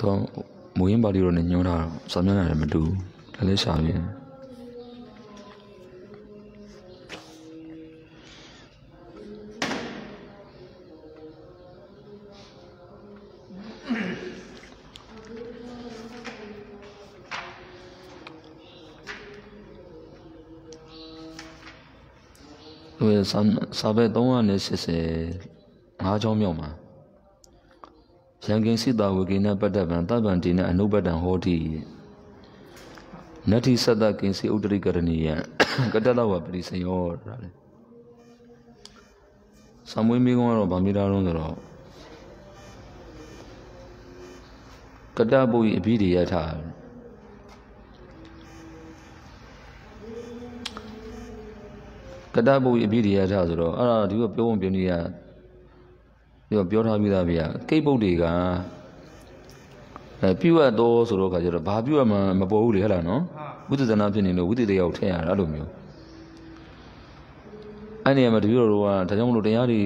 သူမူရင်းပါဠိတော်နဲ့ညွှန်းတာစာမျက်နှာနဲ့မတူလည်းလည်းရှာပြန်စာစာပဲ380 5ချောင်းမြောက်မှာယံကိစိတဝေကိနပတ္တပံသဗ္ဗံတိနအနုပတ္တံဟောတိနတ္ထိသတ္တကိစိဥတ္တရိကရဏီယံကတ္တလဝပရိစယောတာလေဆံမွေးမိကုံးကတော့ဗာမိတာလုံးဆိုတော့ကတ္တပုရိအဘိဓိယထကတ္တပုရိအဘိဓိယထဆိုတော့အဲ့ဒါဒီကပြောပုံပြနေရဒီတော့ပြောထားမိသားဗျာကိတ်ပုတ်တွေကအဲပြုတ်ရတော့ဆိုတော့ခါကျတော့ဘာပြုတ်ရမှမပေါ်ဘူးလေဟဲ့လားနော်ဝိသုသနာဖြစ်နေလို့ဝိသေတရားကိုထည့်ရတာအဲ့လိုမျိုးအဲ့နေရာမှာတပြို့တော့ကဒါကြောင့်မလို့တရားတွေ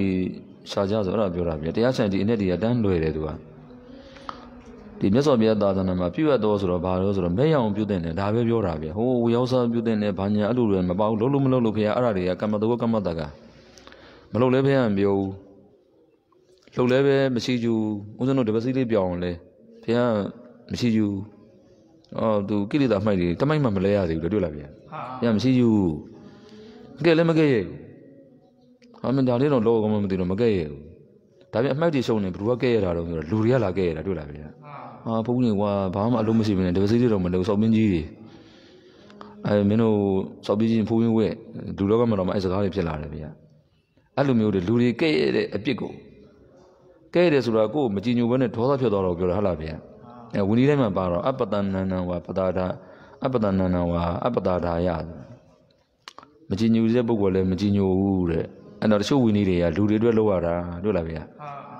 ရှားကြဆိုအဲ့ဒါပြောတာဗျာတရားဆိုင်ဒီအ내တရားတန်းလွယ်တယ်သူကဒီမြတ်စွာဘုရားသာသနာမှာပြုတ်ရတော့ဆိုတော့ဘာလို့ဆိုတော့မဲ့ရအောင်ပြုတ်တဲ့တယ်ဒါပဲပြောတာဗျာဟိုဝေယောစာပြုတ်တဲ့တယ်ဘာညာအဲ့လိုတွေမပေါ့လုံးလုံးမလုံးလို့ဖေရအဲ့ဒါတွေကကမ္မတဝကမ္မတကမလုံးလဲဖေရမပြောဘူးလှုပ်လဲပဲမရှိကြဘူးဦးဇင်းတို့တပစီလေးပြောင်းလဲဘုရားမရှိကြဘူးအော်သူကိလေသာမှိုက်တယ်တမိုက်မှမလဲရသေးဘူးလေတွေ့လားဗျာဘုရားမရှိကြဘူးကဲလည်းမကဲရဲ့ဟာမင်းဒါလေးတော့လောကမှမသိတော့မကဲရဲ့ဒါပြန်အမှိုက်တွေရှုံနေဘယ်သူကကဲရတာတော့လူတွေကလာကဲရတာတွေ့လားဗျာဟာဘုန်းကြီးကဘာမှအလုံးမရှိဘူးနဲ့တပစီလေးတော့မလုပ်ဆောက်မင်းကြီးတွေအဲမင်းတို့စောက်ပြီးချင်းဖိုးရင်းဝဲလူလောကမှာတော့မအဲစကားတွေဖြစ်လာတယ်ဗျာအဲ့လိုမျိုးတွေလူတွေကဲ့ရဲ့တဲ့အပြစ်ကိုကဲတယ်ဆိုတာကိုယ်မကြည်ညိုဘဲနဲ့ဒေါသဖြစ်သွားတော့ပြောတာဟုတ်လားဗျာအဲဝီနည်းတိုင်းမှာပါတော့အပတနန္နဝါပတာဒအပတနန္နဝါအပတာဒာယမကြည်ညိုတဲ့ပုဂ္ဂိုလ်လည်းမကြည်ညိုဘူးတဲ့အဲ့တော့တချို့ဝီနည်းတွေကလူတွေအတွက်လောက်ရတာတွေ့လားဗျာ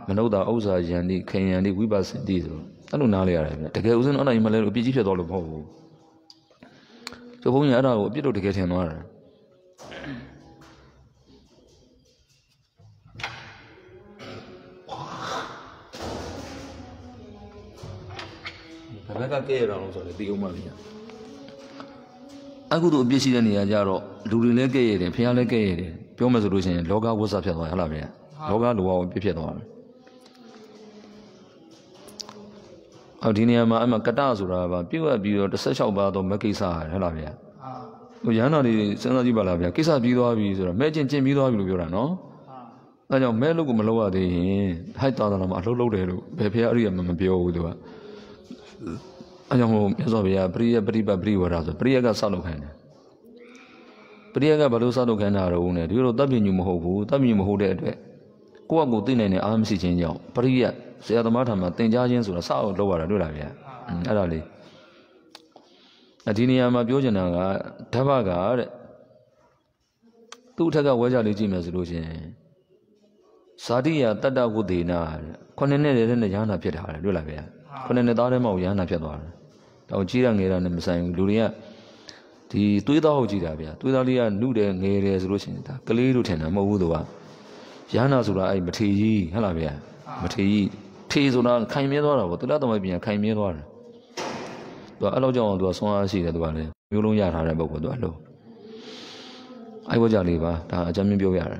မနုဿာဥစ္စာယန္တိခေယန္တိဝိပါစတိဆိုအဲ့လိုနားလေရတယ်ဗျာတကယ်ဥစဉ်အဲ့ဒါကြီးမလဲလို့အပြစ်ကြီးဖြစ်သွားလို့မဟုတ်ဘူးသူဘုန်းကြီးအဲ့ဒါကိုအပြစ်လို့တကယ်ထင်သွားတယ်ဘက်ကကဲရအောင်ဆိုတော့သိအောင်မှမရအခုတို့အပြစ်ရှိတဲ့နေရာကြတော့လူတွေလည်းကဲရတယ်ဖះလည်းကဲရတယ်ပြောမယ်ဆိုလို့ရှိရင်လောကဝိဆဖြစ်သွားဟုတ်လားဗျာလောကလူဝပြစ်ဖြစ်သွားတယ်အော်ဒီနေရာမှာအမှကတဆိုတာကပြုတ်ရပြီးတော့16ပါတော့မကိစ္စရတယ်ဟုတ်လားဗျာဟိုရဟန်းတော်တွေစဉ်းစားကြည့်ပါလားဗျာကိစ္စပြီးသွားပြီဆိုတော့မဲကျင်ကျင်ပြီးသွားပြီလို့ပြောတာနော်အဲကြောင့်မဲလို့ကိုမလုပ်ရသေးရင်ဟိုက်တာတာမှာအလုပ်လုပ်တယ်လို့ဘယ်ဖះအရိယာမမပြောဘူးသူကအဲကြောင့်မို့မြတ်စွာဘုရားပရိယပရိပတ်ပရိဝရဆိုပရိယကဆောက်လုပ်ခိုင်းတယ်ပရိယကဘာလို့ဆောက်လုပ်ခိုင်းတာတော့ဦးနဲ့ဒီလိုတပ်ပြညူမဟုတ်ဘူးတပ်ပြညူမဟုတ်တဲ့အတွက်ကိုယ့်အကူသိနိုင်တဲ့အားမရှိခြင်းကြောင့်ပရိယဆရာသမားထံမှာသင်ကြားခြင်းဆိုတာဆောက်လုပ်ရတာတွေ့လားဗျာအဲ့ဒါလေးအဒီနေရာမှာ ပြောချင်တာကဓဘကတဲ့သူ့အထက်ကဝဲကြလေးကြည့်မယ်ဆိုလို့ရှင်ဇာတိယတတ္တဝုဒေနာတဲ့ခုနှစ်နဲ့တည်းနဲ့ရဟနာဖြစ်တာလေတွေ့လားဗျာခုနှစ်နှစ်သားတည်းမှကိုရဟန္တာဖြစ်သွားတယ်။တော့ကြီးရငယ်တာနဲ့မဆိုင်ဘူးလူတွေကဒီသွေးသားဟုတ်ကြည့်တာဗျာသွေးသားလေးကနုတယ်ငယ်တယ်ဆိုလို့ရှိရင်ဒါကလေးတို့ထင်တာမဟုတ်ဘူးသူကရဟန္တာဆိုတာအဲ့မထေကြီးဟုတ်လားဗျာမထေကြီးထေဆိုတာခိုင်မြဲသွားတာပေါ့သူလက်တော်မပြန်ခိုင်မြဲသွားတယ်။သူကအဲ့လောက်ကြောင့်သူကဆွမ်းအားရှိတယ်သူကလည်းမျိုးလုံးရထားတဲ့ပုံကသူကလို့အဲ့ဘောကြလေးပါဒါအကြမ်းမြင့်ပြောရတယ်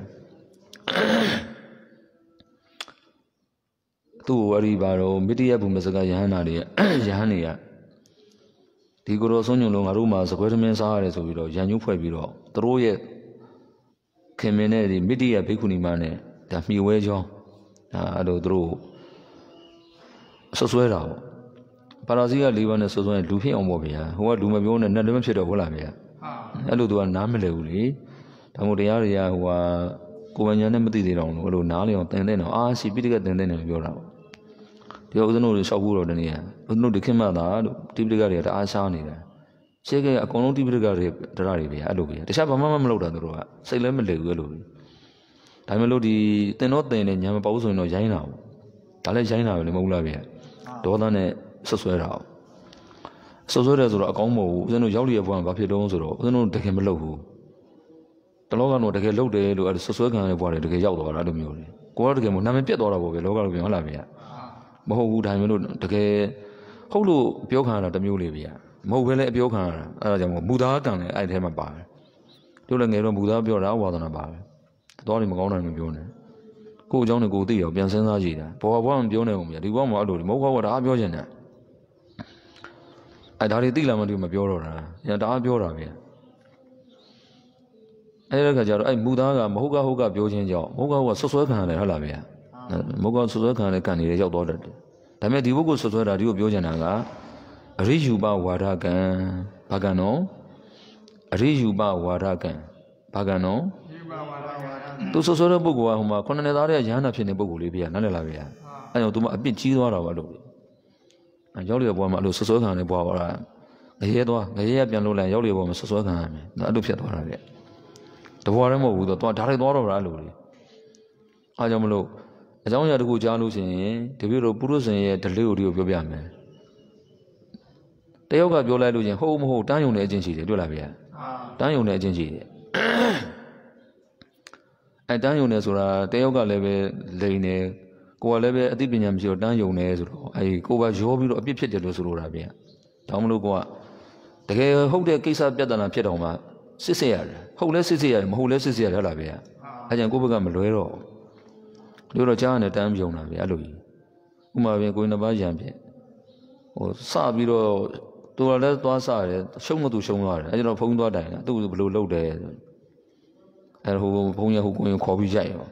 သူ့ကိုအဲ့ဒီပါတော့မိတိယဘုမစကယဟန္တာတွေကယဟန်တွေကဒီကိုယ်တော်ဆုံးညုံလုံးငါတို့မှာစပွဲသမင်းစားရတယ်ဆိုပြီးတော့ရန်ညှို့ဖွဲ့ပြီးတော့သူတို့ရဲ့ခင်မင်းနဲ့ဒီမိတိယဘိက္ခုနီမနဲ့ဒါမြေဝဲချောင်းဒါအဲ့လိုသူတို့ဆွဆွဲတာပေါ့ပါရာစီက၄ပါးနဲ့ဆွဆွဲလူဖြစ်အောင်ပေါ့ဗျာဟိုကလူမပြောနဲ့နဲ့လည်းမဖြစ်တော့ဟုတ်လားဗျာအဲ့လိုသူကနားမလည်ဘူးလေဒါမို့တရားတွေကဟိုကကိုယ်ပညာနဲ့မသိသေးတော့ဘူးအဲ့လိုနားလည်အောင်တင်တဲ့တော့အာရှိပိဋကတင်တဲ့တယ်လို့ပြောတာပေါ့ဒီဥဒ္ဒနုတွေလျှောက်ဖို့တော့တနည်းဥဒ္ဒနုတခင်မသာလို့တိပိဋကတွေတအားရှားနေတယ်ရှေ့ကအကုန်လုံးတိပိဋကတွေတရားတွေပဲအဲ့လိုပဲတခြားဘာမှမလုပ်တာတို့ကစိတ်လည်းမလည်ဘူးအဲ့လိုပဲဒါမှမဟုတ်ဒီတင်တော့တင်နေညံမပေါဘူးဆိုရင်တော့ရိုင်းတာဘူးဒါလည်းရိုင်းတာပဲလေမဟုတ်လားဗျဒေါသနဲ့ဆွဆွဲတာဘူးဆွဆွဲတယ်ဆိုတော့အကောင်းမဟုတ်ဘူးဥဒ္ဒနုရောက်လျက်ဘဝမှာဘာဖြစ်တော့ဆိုတော့ဥဒ္ဒနုတခင်မလုပ်ဘူးတလောကတော့တကယ်လုပ်တယ်လို့အဲ့ဆွဆွဲခံရတဲ့ဘဝတွေတကယ်ရောက်သွားတာအဲ့လိုမျိုးလေကိုကတော့တကယ်မနာမည်ပြက်သွားတာပေါ့ဗျလောကလိုပြန်ဟုတ်လားဗျမဟုတ်ဘူးဒါမျိုးလို့တကယ်ဟုတ်လို့ပြောခံရတာတမျိုးလေးဗျာမဟုတ်ဘဲလည်းအပြောခံရတာအဲ့ဒါကြောင့်မို့မူသားကံလည်းအဲ့ထဲမှာပါတယ်တို့လည်းငယ်တော့မူသားပြောတာဝါသနာပါပဲသွားနေမကောင်းတာမပြောနဲ့ကို့အကြောင်းနဲ့ကိုသိအောင်ပြန်စဉ်းစားကြည့်တာဘောဘွားမပြောနဲ့ဘူးဗျာဒီဘွားမှအဲ့လိုမဟုတ်ဘွားကဒါပြောချင်တယ်အဲ့ဒါတွေသိလာမှဒီမပြောတော့တာညာဒါပြောတာဗျာအဲ့ဒါကကြတော့အဲ့မူသားကမဟုတ်ကဟုတ်ကပြောခြင်းကြောင့်မဟုတ်ကဟုတ်ကဆွဆွဲခံရတယ်ဟုတ်လားဗျာမုတ်ကောင်ဆွဆွဲခံလည်းကံနေတယ်ရောက်တော့တယ်ဒါပေမဲ့ဒီပုဂ္ဂိုလ်ဆွဆွဲတာဒီကိုပြောချင်တာကအရိယူပဝါဒကံဘာကံနော်အရိယူပဝါဒကံဘာကံနော်သူဆွဆွဲတဲ့ပုဂ္ဂိုလ်ကဟိုမှာခုနှစ်သားတည်းရဟန္တာဖြစ်နေပုဂ္ဂိုလ်လေးပြရနားလည်လားဗျာအဲကြောင့်သူမအပြစ်ကြီးသွားတာပါလို့ရောက်လေဘွားမှာအဲ့လိုဆွဆွဲခံနေဘွားပါလားငရဲသွားငရဲကပြန်လို့လဲရောက်လေဘွားမှာဆွဆွဲခံရမယ်အဲ့လိုဖြစ်သွားတာဗျတဘွားလည်းမဟုတ်ဘူးတော့တွားဒါတွေသွားတော့ဗလားလို့လေအားကြောင့်မလို့အကြောင်းအရာတစ်ခုကြားလို့ရှိရင်တပည့်တော်ပုရုဇဉ်ရဲ့ delivery ကိုပြောပြမယ်တယောက်ကပြောလိုက်လို့ချင်းဟုတ်မဟုတ်တန်းယုံတဲ့အချင်းရှိတယ်တွေ့လားဗျာတန်းယုံတဲ့အချင်းရှိတယ်အဲတန်းယုံနေဆိုတာတယောက်ကလည်းပဲလိန်နေကိုကလည်းပဲအသိပညာမရှိတော့တန်းယုံနေဆိုတော့အဲကိုကရောပြီးတော့အပြစ်ဖြစ်တယ်လို့ဆိုလိုတာဗျာဒါမှမဟုတ်ကိုကတကယ်ဟုတ်တဲ့ကိစ္စပြဿနာဖြစ်တော့မှစစ်စစ်ရတယ်ဟုတ်လဲစစ်စစ်ရတယ်မဟုတ်လဲစစ်စစ်ရတယ်ဟုတ်လားဗျာအဲကြောင့်ကိုဘက်ကမလွဲတော့ဘူးတို့တော့ကြားရတဲ့တမ်းပြုံတာပဲအဲ့လိုကြီးဥမာပြင်ကိုယ်နှစ်ပါးရံပြည့်ဟိုစပြီးတော့သူတော်လည်းသွားစတယ်ရှုံးမသူရှုံးသွားတယ်အဲ့ကျွန်တော်ဖုံးသွားတိုင်တာသူ့ဘယ်လိုလုပ်တယ်အဲ့ဟိုဖုံးရဟိုကိုယ်ခေါ်ပြီးရိုက်ရော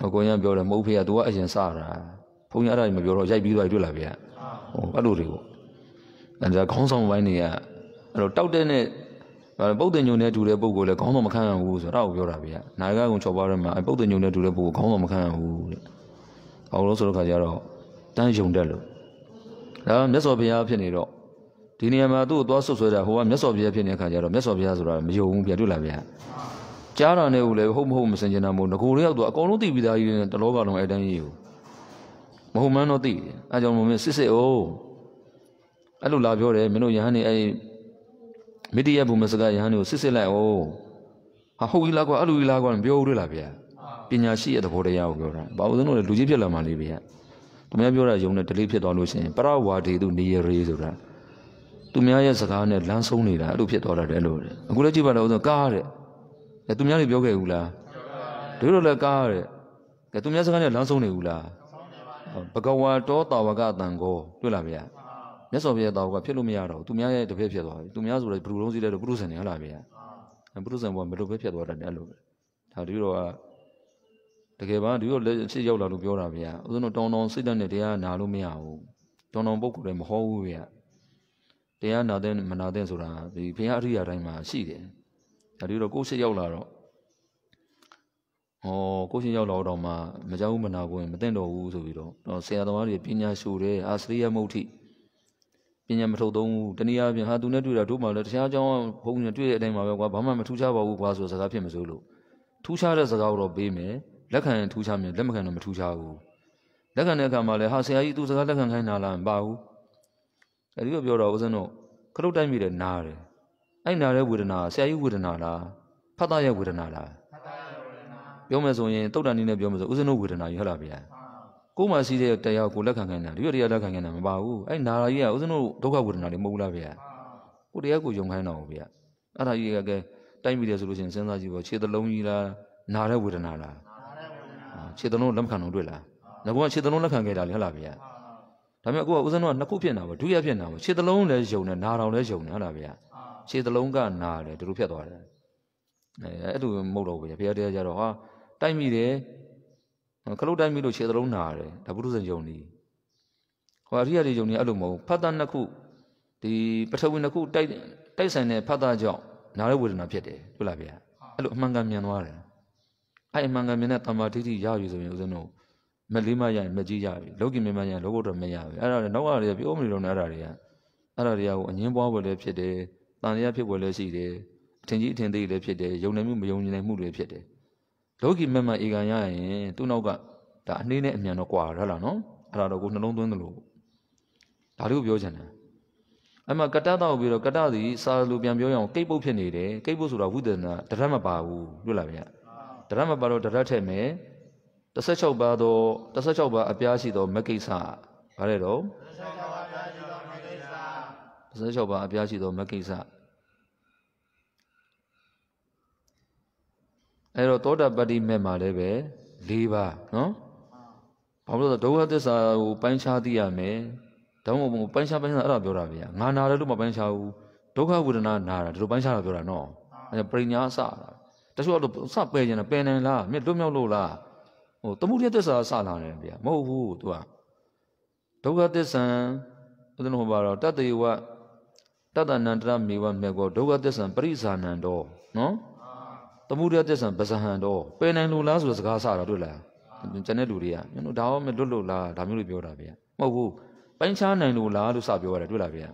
ဟိုကိုယ်ကပြောတယ်မဟုတ်ဖေက तू ကအရင်စတာဖုံးရအဲ့ဒါမပြောတော့ရိုက်ပြီးသွားတွေ့လာဗျာဟိုအဲ့လိုတွေပေါ့အဲ့ဒါခေါင်းဆောင်ပိုင်းတွေကအဲ့တော့တောက်တဲ့နဲ့ပုတ်တင်ညုံနဲ့တူတဲ့ပုံကိုလည်းခေါင်းဆောင်မခံရဘူးဆိုတော့ပြောတာဗျာနိုင်ကကုံချော်ပါရမှာပုတ်တင်ညုံနဲ့တူတဲ့ပုံကိုခေါင်းဆောင်မခံရဘူးတဲ့အောက်လုံးဆိုတော့ခါကျတော့တန်းယုံတက်လို့ဒါမြတ်စွာဘုရားဖြစ်နေတော့ဒီနေရာမှာသူ့ကိုသွားဆွဆွဲတာဟိုကမြတ်စွာဘုရားဖြစ်နေတဲ့ခါကျတော့မြတ်စွာဘုရားဆိုတာမယုံဘူးဗျာတွေ့လားဗျာကြားတာနဲ့ကိုလည်းဟုတ်မဟုတ်မစင်ကြနာမို့ငကိုလေးရောက်တော့အကုန်လုံးသိပြီးသားကြီးနဲ့တလောပါလုံးအဲတန်းကြီးကိုမဟုတ်မှန်းတော့သိတယ်အဲကြောင့်မို့မင်းစစ်စစ်အိုးအဲ့လိုလာပြောတယ်မင်းတို့ယဟန်နေအဲ့မိတ္တရဘုမစကယဟန်ကိုစစ်စစ်လိုက်ဩဟာဟုတ်ကြီးလားကွာအဲ့လိုကြီးလားကွာပြောဦးတွေ့လားဗျာပညာရှိရဲ့သဘောတရားကိုပြောတာဘာလို့လဲလူကြီးဖြစ်လာမှလေးဗျာသူများပြောတာယုံနဲ့ဒလိဖြစ်သွားလို့ရှိရင်ပရဝါဒေတုနေရေဆိုတာသူများရဲ့စကားနဲ့လမ်းဆုံးနေတာအဲ့လိုဖြစ်သွားတာတဲ့လို့အခုလည်းကြည့်ပါတော့ဦးဆုံးကားတဲ့သူများတွေပြောခဲ့ဘူးလားတို့လိုလည်းကားတဲ့ကဲသူများစကားနဲ့လမ်းဆုံးနေဘူးလားဘဂဝါတောတာဝကတန်ကိုတွေ့လားဗျာမြတ်စွာဘုရားတော်ကဖြစ်လို့မရတော့ဘူးသူများရဲ့တပည့်ဖြစ်သွားပြီသူများဆိုလည်းဘလူလုံးစီးလဲလို့ပုရုဇဉ်နေဟလာပြီပုရုဇဉ်ကဘယ်လိုပဲဖြစ်သွားတယ်အဲ့လိုပဲဒါဒီတော့ကတကယ်ပါဒီတော့လက်ရှိရောက်လာလို့ပြောတာဗျာဥစဉ်တော့တောင်တောင်စိတ်ဓာတ်နဲ့တရားနာလို့မရဘူးတောင်တောင်ပုဂ္ဂိုလ်တွေမဟုတ်ဘူးဗျာတရားနာတဲ့မနာတဲ့ဆိုတာဒီဘုရားအရိယာတိုင်းမှာရှိတယ်ဒါဒီတော့ကိုယ်ရှိရောက်လာတော့ဟောကိုရှင်ရောက်လာတော့မှမကြောက်မနာဘူးမသိတော့ဘူးဆိုပြီးတော့ဆရာသမားတွေပညာရှူတယ်အာစရိယမုဋ္ဌိပညာမထုတ်သုံးဘူးတနည်းအားဖြင့်ဟာသူနဲ့တွေ့တာတို့မှလည်းတခြားအကြောင်းဘုန်းကြီးနဲ့တွေ့တဲ့အတိုင်းပါပဲကွာဘာမှမထူးခြားပါဘူးကွာဆိုစကားဖြစ်မစိုးလို့ထူးခြားတဲ့စကားတော့ပေးမယ်လက်ခံရင်ထူးခြားမယ်လက်မခံတော့မထူးခြားဘူးလက်ခံတဲ့အခါမှာလည်းဟာဆရာကြီးသူစကားလက်ခံခိုင်းတာလားမပါဘူးအဲဒီလိုပြောတော့ဦးဇင်းတို့ခလုတ်တိုက်မိတယ်နားတယ်အဲ့နားတဲ့ဝေဒနာဆရာကြီးဝေဒနာလားဖတ်တာရဲ့ဝေဒနာလားဖတ်တာရဲ့ဝေဒနာပြောမယ်ဆိုရင်တုတ်တန်နည်းနဲ့ပြောမယ်ဆိုဦးဇင်းတို့ဝေဒနာကြီးဟုတ်လားဗျာကိုယ်မှရှိတဲ့တရားကိုလက်ခံခိုင်းတာဒီလိုတရားလက်ခံခိုင်းတာမပါဘူးအဲ့နာရာကြီးကဦးဇင်းတို့ဒုက္ခဝေဒနာတွေမဟုတ်ဘူးလားဗျာကိုတရားကိုယုံခိုင်းတော့ဗျာအဲ့ဒါကြီးကကဲတိုက်မိတယ်ဆိုလို့ရှိရင်စဉ်းစားကြည့်ပေါ့ခြေသလုံးကြီးလားနာတဲ့ဝေဒနာလားခြေသလုံးလက်ခံတော့တွေ့လားငါကခြေသလုံးလက်ခံခဲ့တာလေဟုတ်လားဗျာဒါပေမဲ့အခုကဦးဇင်းတို့ကနှစ်ခုဖြစ်နေတာပေါ့ဒုရဖြစ်နေတာပေါ့ခြေသလုံးလည်းယုံတယ်နာတော်လည်းယုံတယ်ဟုတ်လားဗျာခြေသလုံးကနာတယ်တို့ဖြတ်သွားတယ်အဲအဲ့လိုမဟုတ်တော့ဘူးဗျာဘုရားတရားကြတော့ဟာတိုက်မိတယ်ခလုတ်တိုင်းမိလို့ခြေသလုံးနာရတယ်ဒါပုထုဇဉ်ယုံကြီးဟောအရိယာတွေယုံကြီးအဲ့လိုမဟုတ်ဖတ်တာနှစ်ခုဒီပထဝီနှစ်ခုတိုက်တိုက်ဆိုင်တဲ့ဖတ်တာကြောင့်နာရဝေဒနာဖြစ်တယ်တွေ့လားဗျာအဲ့လိုအမှန်ကန်မြင်သွားတယ်အဲ့အမှန်ကန်မြင်တဲ့တမာတိတိရယူဆိုရင်ဦးဇင်းတို့မလေးမရရင်မကြည့်ရဘူးလောကီမြင်မှရရင်လောဘတော့မရဘူးအဲ့ဒါတွေနောက်ရတွေပြောမလို့နော်အဲ့ဒါတွေကအဲ့ဒါတွေကဟိုအငင်းပွားပွဲလည်းဖြစ်တယ်တန်လျာဖြစ်ပွဲလည်းရှိတယ်အထင်ကြီးအထင်သေးလည်းဖြစ်တယ်ယုံနိုင်မှုမယုံနိုင်မှုတွေဖြစ်တယ်လောကီမမအေကန်ရရင်သူ့နောက်ကဒါအနှေးနဲ့အမြန်တော့ကွာရလားနော်အဲ့ဒါတော့ကိုနှလုံးသွင်းသလိုဒါလေးကိုပြောချင်တယ်အဲ့မှာကတ္တတော့ပြီးတော့ကတ္တသည်စာလူပြန်ပြောရအောင်ကိတ်ပုတ်ဖြစ်နေတယ်ကိတ်ပုတ်ဆိုတာဝိသနာတရတ်မပါဘူးတွေ့လားဗျာတရတ်မပါတော့တရတ်ထည့်မယ်16ပါသော16ပါအပြားရှိသောမကိစ္စဘာလဲတော့16ပါအပြားရှိသောမကိစ္စ16ပါအပြားရှိသောမကိစ္စအဲ့တော့သောတာပတ္တိမဲ့မှာလည်းပဲ၄ပါးနော်ဘာလို့လဲဒုက္ခသစ္စာကိုပိုင်းခြားသိရမယ်ဒါမှမဟုတ်ပိုင်းခြားပိုင်းခြားအဲ့ဒါပြောတာဗျာငါနာတယ်လို့မပိုင်းခြားဘူးဒုက္ခဝေဒနာနာတာဒီလိုပိုင်းခြားတာပြောတာနော်အဲ့ဒါပရိညာအစတာတချို့ကတော့စပယ်ကျင်တာပယ်နိုင်လားမြတ်လွတ်မြောက်လို့လားဟိုသမှုရသစ္စာအစလာတယ်ဗျာမဟုတ်ဘူးသူကဒုက္ခသစ္စာဥဒ္ဒနဟောပါတော့တတ္တေဝတတ္တနန္တရမေဝမေကောဒုက္ခသစ္စာပရိဇာနံတော်နော်သမုဒယသစ္စာပဇဟံတော့ပယ်နိုင်လို့လားဆိုတဲ့စကားဆတာတွေ့လားကျန်တဲ့လူတွေကမင်းတို့ဒါရောမလွတ်လို့လားဒါမျိုးတွေပြောတာဗျာမဟုတ်ဘူးပိုင်းခြားနိုင်လို့လားလို့စပြောရတယ်တွေ့လားဗျာ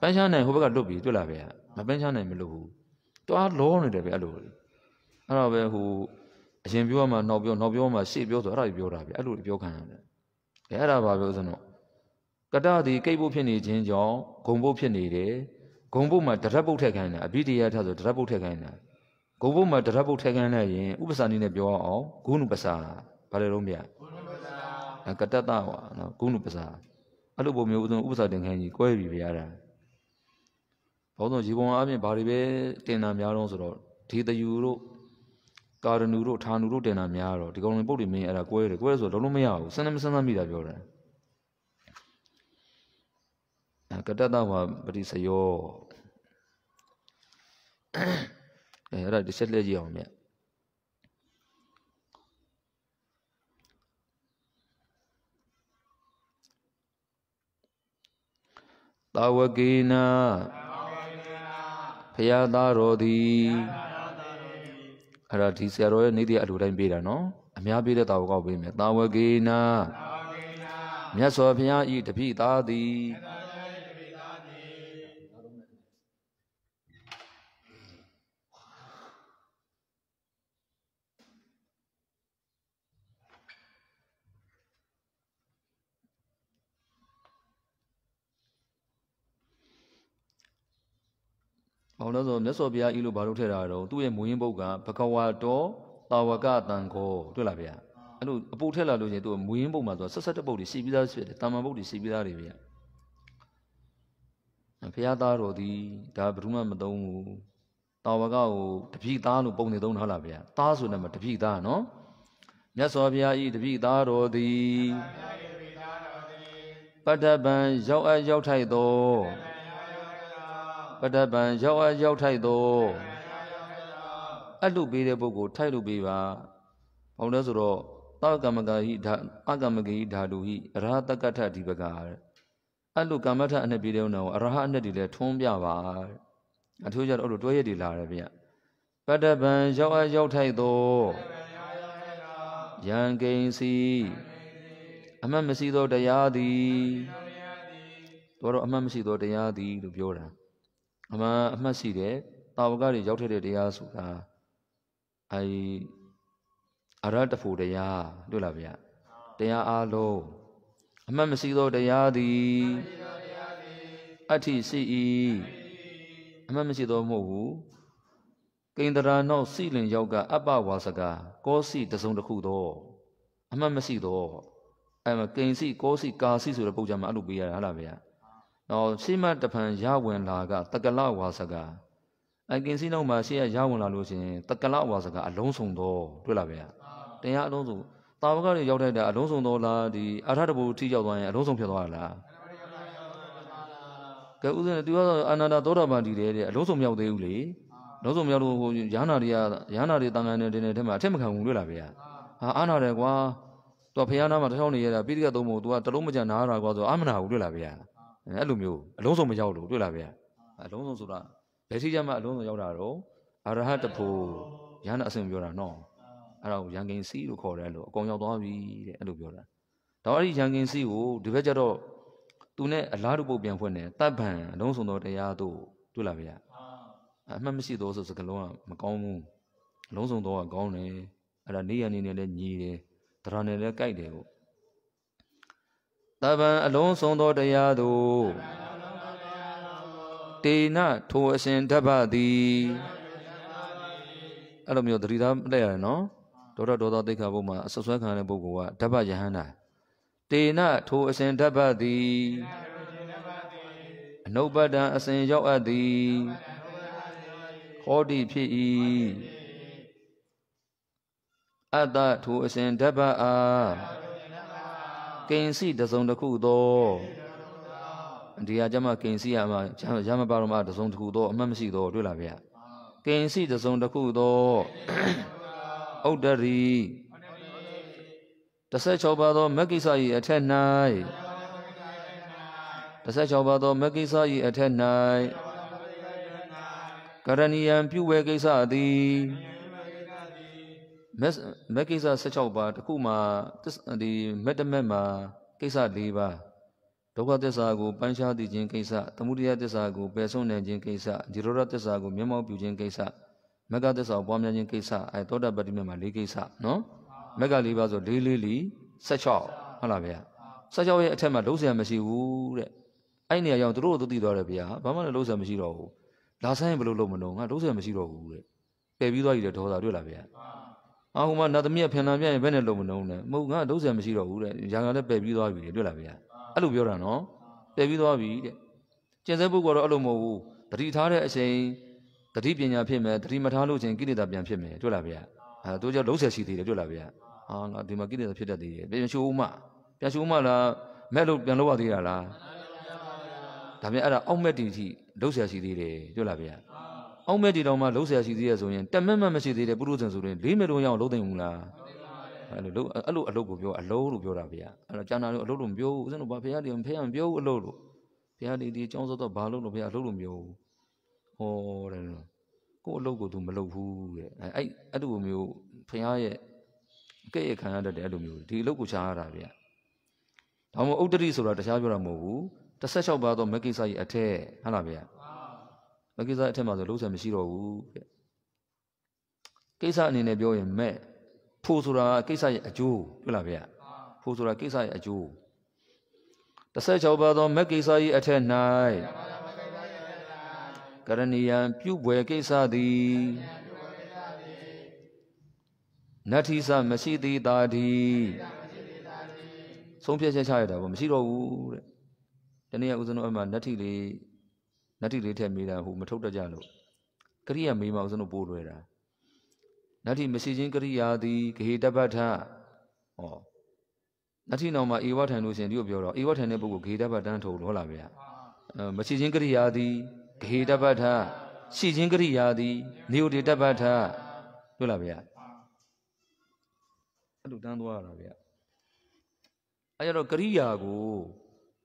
ပိုင်းခြားနိုင်ဟိုဘက်ကလွတ်ပြီတွေ့လားဗျာမပိုင်းခြားနိုင်မလွတ်ဘူးတွားလောနေတယ်ဗျအဲ့လိုအဲ့တော့ပဲဟိုအရင်ပြောမှနောက်ပြောနောက်ပြောမှရှေ့ပြောဆိုအဲ့ဒါတွေပြောတာဗျအဲ့လိုပြောခံရတယ်ဘယ်အဲ့ဒါပါပြောစမ်းတော့ကတ္တဒီကိတ်ဖို့ဖြစ်နေခြင်းကြောင့်ဂုံဖို့ဖြစ်နေတယ်ဂုံဖို့မှာတရက်ပုတ်ထက်ခိုင်းတာအဘိဓိယထဆိုတရက်ပုတ်ထက်ခိုင်းတာဂုံဘုတ်မှာတရဘုတ်ထဲကန်လိုက်ရင်ဥပစာနည်းနဲ့ပြောအောင်ဂုဏုပစာဘာလဲတော့မြတ်ဂုဏုပစာကတ္တတဝါနော်ဂုဏုပစာအဲ့လိုပုံမျိုးဥဆုံးဥပစာတင်ခန်းကြီးကွဲပြီဗျာဒါဘောဆုံးရေပုံအပြင်ဘာတွေပဲတင်တာများတော့ဆိုတော့ဒေတယူတို့ကာရဏူတို့ဌာနူတို့တင်တာများတော့ဒီကောင်တွေပုတ်တွေမင်းအဲ့ဒါကွဲတယ်ကွဲဆိုတော့လုံးလုံးမရဘူးစဉ်းစားမစဉ်းစားမိတာပြောတယ်ကတ္တတဝါပတိစယော Ahem. အဲအဲ့ဒါတစ်ချက်လှည့်ကြည့်အောင်မြတ်တာဝကိနာဘုရားသားတော်သည်အဲ့ဒါဒီဆရာတော်ရဲ့နေ့တည်းအလိုတိုင်းပေးတာနော် အများပေးတဲ့တာဝကောက်ပေးမယ်တာဝကိနာမြတ်စွာဘုရားဤတပိသားသည်ဘာလို့ဆိုမြတ်စွာဘုရားဤလိုဘာလို့ထဲတာတော့သူ့ရဲ့မူရင်းပုတ်ကဘဂဝါတောတာဝကတန်ခောတွေ့လားဗျာအဲ့လိုအပူထက်လာလို့ချင်းသူ့မူရင်းပုတ်မှာဆိုဆက်ဆက်တပုတ်တွေရှိပြီးသားဖြစ်တယ်တာမန်ပုတ်တွေရှိပြီးသားတွေဗျာဘုရားသားတော်သည်ဒါဘယ်သူမှမသုံးဘူးတာဝကကိုတပိသားလို့ပုံနေသုံးထားလားဗျာသားဆိုနေမှာတပိသားနော်မြတ်စွာဘုရားဤတပိသားတော်သည်ပဋ္ဌပံရောက်အပ်ရောက်ထိုက်သောပတပံရောက်အရောက်ထိုက်သောအတုပေးတဲ့ပုဂ္ဂိုလ်ထိုက်လို့ပေးပါဘာလို့လဲဆိုတော့သောကမ္မကဟိဓာအကမ္မကဟိဓာတုဟိအရဟတကထအဓိပကာတဲ့အတုကမ္မထအနှစ်ပေးတဲ့ဥနာကိုအရဟအနှစ်တွေလည်းထွန်းပြပါအထူးကြတော့အဲ့လိုတွဲရည်တွေလာတယ်ဗျပတပံရောက်အရောက်ထိုက်သောယံကိဉ္စီအမှတ်မရှိသောတရားသည်တော်တော့အမှတ်မရှိသောတရားသည်လို့ပြောတာအမှန်အမှတ်ရှိတဲ့တာဝကတွေရောက်ထက်တဲ့တရားဆိုတာအဲအရတ္တဖို့တရားတွေ့လားဗျာတရားအလုံးအမှတ်မရှိသောတရားသည်အဋ္ဌိရှိ၏အမှတ်မရှိသောမဟုတ်ဘူးကိန္ဒရာနောက်စီလင်ရောက်က အပ္ပဝါစကာကောစီတစုံတစ်ခုသောအမှတ်မရှိသောအဲကိဉ္စီကောစီကာစီဆိုတဲ့ပုံကြမှာအဲ့လိုပေးရတာဟုတ်လားဗျာနော်ရှေ့မှတဖန်ရဝင်လာကတက္ကလဝါစကအကင်စီနောက်မှာရှေ့ကရဝင်လာလို့ရှိရင်တက္ကလဝါစကအလုံးစုံသောတွေ့လားဗျာတရားအလုံးစုံတာဝကတွေရောက်တဲ့တာအလုံးစုံတော်လားဒီအာထတဘူထိရောက်သွားရင်အလုံးစုံဖြစ်သွားလားကဲဥစဉ်သူကတော့အနန္တသောတာပန်ဒီတဲ့တဲ့အလုံးစုံမြောက်သေးဘူးလေလုံးစုံမြောက်လို့ဟိုရဟနာတွေကရဟနာတွေတန်ခါနေတဲ့တဲ့ထဲမှာအထက်မခံဘူးတွေ့လားဗျာဟာအာနာတယ်ကွာသူကဖယားနာမှာတစ်ထောင်နေရတာပိဋကသုံးဖို့သူကတလုံးမကြနားရတာကွာဆိုအာမနာဘူးတွေ့လားဗျာအဲ့လိုမျိုးအလုံးစုံမရောက်လို့တွေ့လားဗျာအလုံးစုံဆိုတာလက်ရှိကျမှအလုံးစုံရောက်တာတော့အရဟတဖို့ယန္တာအစဉ်ပြောတာနော်အဲ့ဒါကိုရန်ကင်စီလို့ခေါ်တယ်လို့အကုန်ရောက်သွားပြီတဲ့အဲ့လိုပြောတာတော့အဲ့ဒီရန်ကင်စီကိုဒီဘက်ကျတော့သူနဲ့အလားတူပုတ်ပြန်ဖွင့်တယ်တပ်ဗံအလုံးစုံသောတရားတို့တွေ့လားဗျာအမှတ်မရှိသောဆိုစကလုံးကမကောင်းဘူးအလုံးစုံသောကကောင်းတယ်အဲ့ဒါနေရနေနဲ့လည်းညီတယ်တရာနဲ့လည်းကြိုက်တယ်ပေါ့တပံအလုံးစုံသောတရားသို့တေနထိုအစဉ်ဓဗ္ဗသည်အဲ့လိုမျိုးသတိသားလက်ရတယ်နော်ဒေါရဒေါသသိက္ခာဘုမှာအဆက်ဆွဲခံရတဲ့ပုဂ္ဂိုလ်ကဓဗ္ဗယဟန္တာတေနထိုအစဉ်ဓဗ္ဗသည်အနုပဒံအစဉ်ရောက်အပ်သည်ဟောတိဖြစ်၏အတ္တထိုအစဉ်ဓဗ္ဗအာကင်စီတစုံတစ်ခုသောဒီဟာကျမကင်စီရမှာရမပါတော့မှတစုံတစ်ခုသောအမှတ်မရှိသောတွေ့လားဗျာကင်စီတစုံတစ်ခုသောဥဒ္ဒရီ16ပါးသောမဂ္ဂိစာ၏အထက်၌16ပါးသောမဂ္ဂိစာ၏အထက်၌ကရဏီယံပြုဝေကိစ္စသည်မက်ကိစ္စ16ပါးတစ်ခုမှာဒီမက်တမက်မှာကိစ္စ၄ပါးဒုက္ခသစ္စာကိုပိုင်းခြားသိခြင်းကိစ္စသမုဒယသစ္စာကိုပယ်ဆုံးနိုင်ခြင်းကိစ္စဒီရောဓသစ္စာကိုမျက်မှောက်ပြုခြင်းကိစ္စမက္ကသစ္စာကိုပွားများခြင်းကိစ္စအဲသောတာပတိမေမှာ၄ကိစ္စနော်မက္က၄ပါးဆို၄၄လီ16ဟုတ်လားဗျာ16ရဲ့အထက်မှာလုံးဆရာမရှိဘူးတဲ့အဲ့နေရာရောက်သူတို့တို့သိသွားတယ်ဗျာဘာမှလည်းလုံးဆရာမရှိတော့ဘူးလာဆိုင်ဘယ်လိုလုပ်မလို့ငါလုံးဆရာမရှိတော့ဘူးတဲ့ပယ်ပြီးသွားပြီတဲ့ဒေါသတွေ့လားဗျာအာဟိုမှာနတ်သမီးကဖင်လာပြရင်ဘယ်နဲ့လုံမလုံးလဲမဟုတ်ငါဒုစရမရှိတော့ဘူးတဲ့ရာကလည်းပယ်ပြီးသွားပြီလေတွေ့လားဗျာအဲ့လိုပြောတာနော်ပယ်ပြီးသွားပြီတဲ့ကျင့်စဲပုဂ္ဂိုလ်တော့အဲ့လိုမဟုတ်ဘူးတတိထားတဲ့အချိန်တတိပညာဖြစ်မယ်တတိမထားလို့ချင်းကိလေသာပြန်ဖြစ်မယ်တွေ့လားဗျာအဲတို့ကြောင့်လုံးဆယ်ရှိသေးတယ်တွေ့လားဗျာအာငါဒီမှာကိလေသာဖြစ်တတ်သေးတယ်ပြန်ရှိုးမှပြန်ရှိုးမှလားမဲ့လို့ပြန်လို့ရသေးတာလားဒါပြန်အဲ့ဒါအောက်မဲ့တီတီလုံးဆယ်ရှိသေးတယ်တွေ့လားဗျာအောက်မဲ့တီတော်မှလှုပ်ဆရာရှိသေးရဆိုရင်တမက်မမရှိသေးတဲ့ပုရုဇဉ်ဆိုရင်လေးမဲ့လုံးရအောင်လှုပ်သိမ့်ဘူးလားအဲ့လိုအဲ့လိုအလုပ်ကိုပြောအလုံးလို့ပြောတာဗျာအဲ့တော့ကျန်တာလို့အလုပ်လို့မပြောဘူးဦးဇင်းတို့ဘာဖရားတည်းဖရားမပြောဘူးအလုပ်လို့ဖရားတည်းဒီအကြောင်းစောတော့ဘာလုပ်လို့ဖရားအလုပ်လို့မပြောဘူးဟောတယ်နော်ကို့အလုပ်ကိုသူမလုပ်ဘူးတဲ့အဲ့အဲ့လိုမျိုးဖရားရဲ့အကဲ့ရဲ့ခံရတတ်တယ်အဲ့လိုမျိုးဒီအလုပ်ကိုရှားရတာဗျာဒါမှမဟုတ်ဥဒ္ဒရီဆိုတာတခြားပြောတာမဟုတ်ဘူး၁၆ပါးသောမဂ္ဂိစာရဲ့အထက်ဟုတ်လားဗျာမကိစ္စအထက်မှာဆိုလုံးဆက်မရှိတော့ဘူးတဲ့ကိစ္စအနေနဲ့ပြောရင်မဲ့ဖို့ဆိုတာကိစ္စရဲ့အကျိုးတွေ့လားဗျာဖို့ဆိုတာကိစ္စရဲ့အကျိုး16ပါးသောမက်ကိစ္စ၏အထက်၌ကရဏီယံပြုပွဲကိစ္စသည်နတ္ထိစမရှိသည်တာတိဆုံးဖြတ်ချက်ချရတာပေါ့မရှိတော့ဘူးတဲ့ဒီနေ့ကဦးဇင်းတို့အမှနတ္ထိလေးနတ်တိလေးထက်မေးတာဟိုမထုတ်တတ်ကြလို့ကရိယာမေးမှအောင်စလို့ပို့လွယ်တာနတ်တိမရှိခြင်းကရိယာသည်ဂဟေတပ္ပထဟောနတ်တိနောင်မှာဧဝထံလို့ရှင်ဒီလိုပြောတော့ဧဝထံတဲ့ပုဂ္ဂိုလ်ဂဟေတပ္ပတန်းထုတ်လို့ဟုတ်လားဗျာမရှိခြင်းကရိယာသည်ဂဟေတပ္ပထရှိခြင်းကရိယာသည်နေဥတေတပ္ပထဟုတ်လားဗျာအဲ့လိုတန်းသွားရတာဗျာအဲ့ကြတော့ကရိယာကို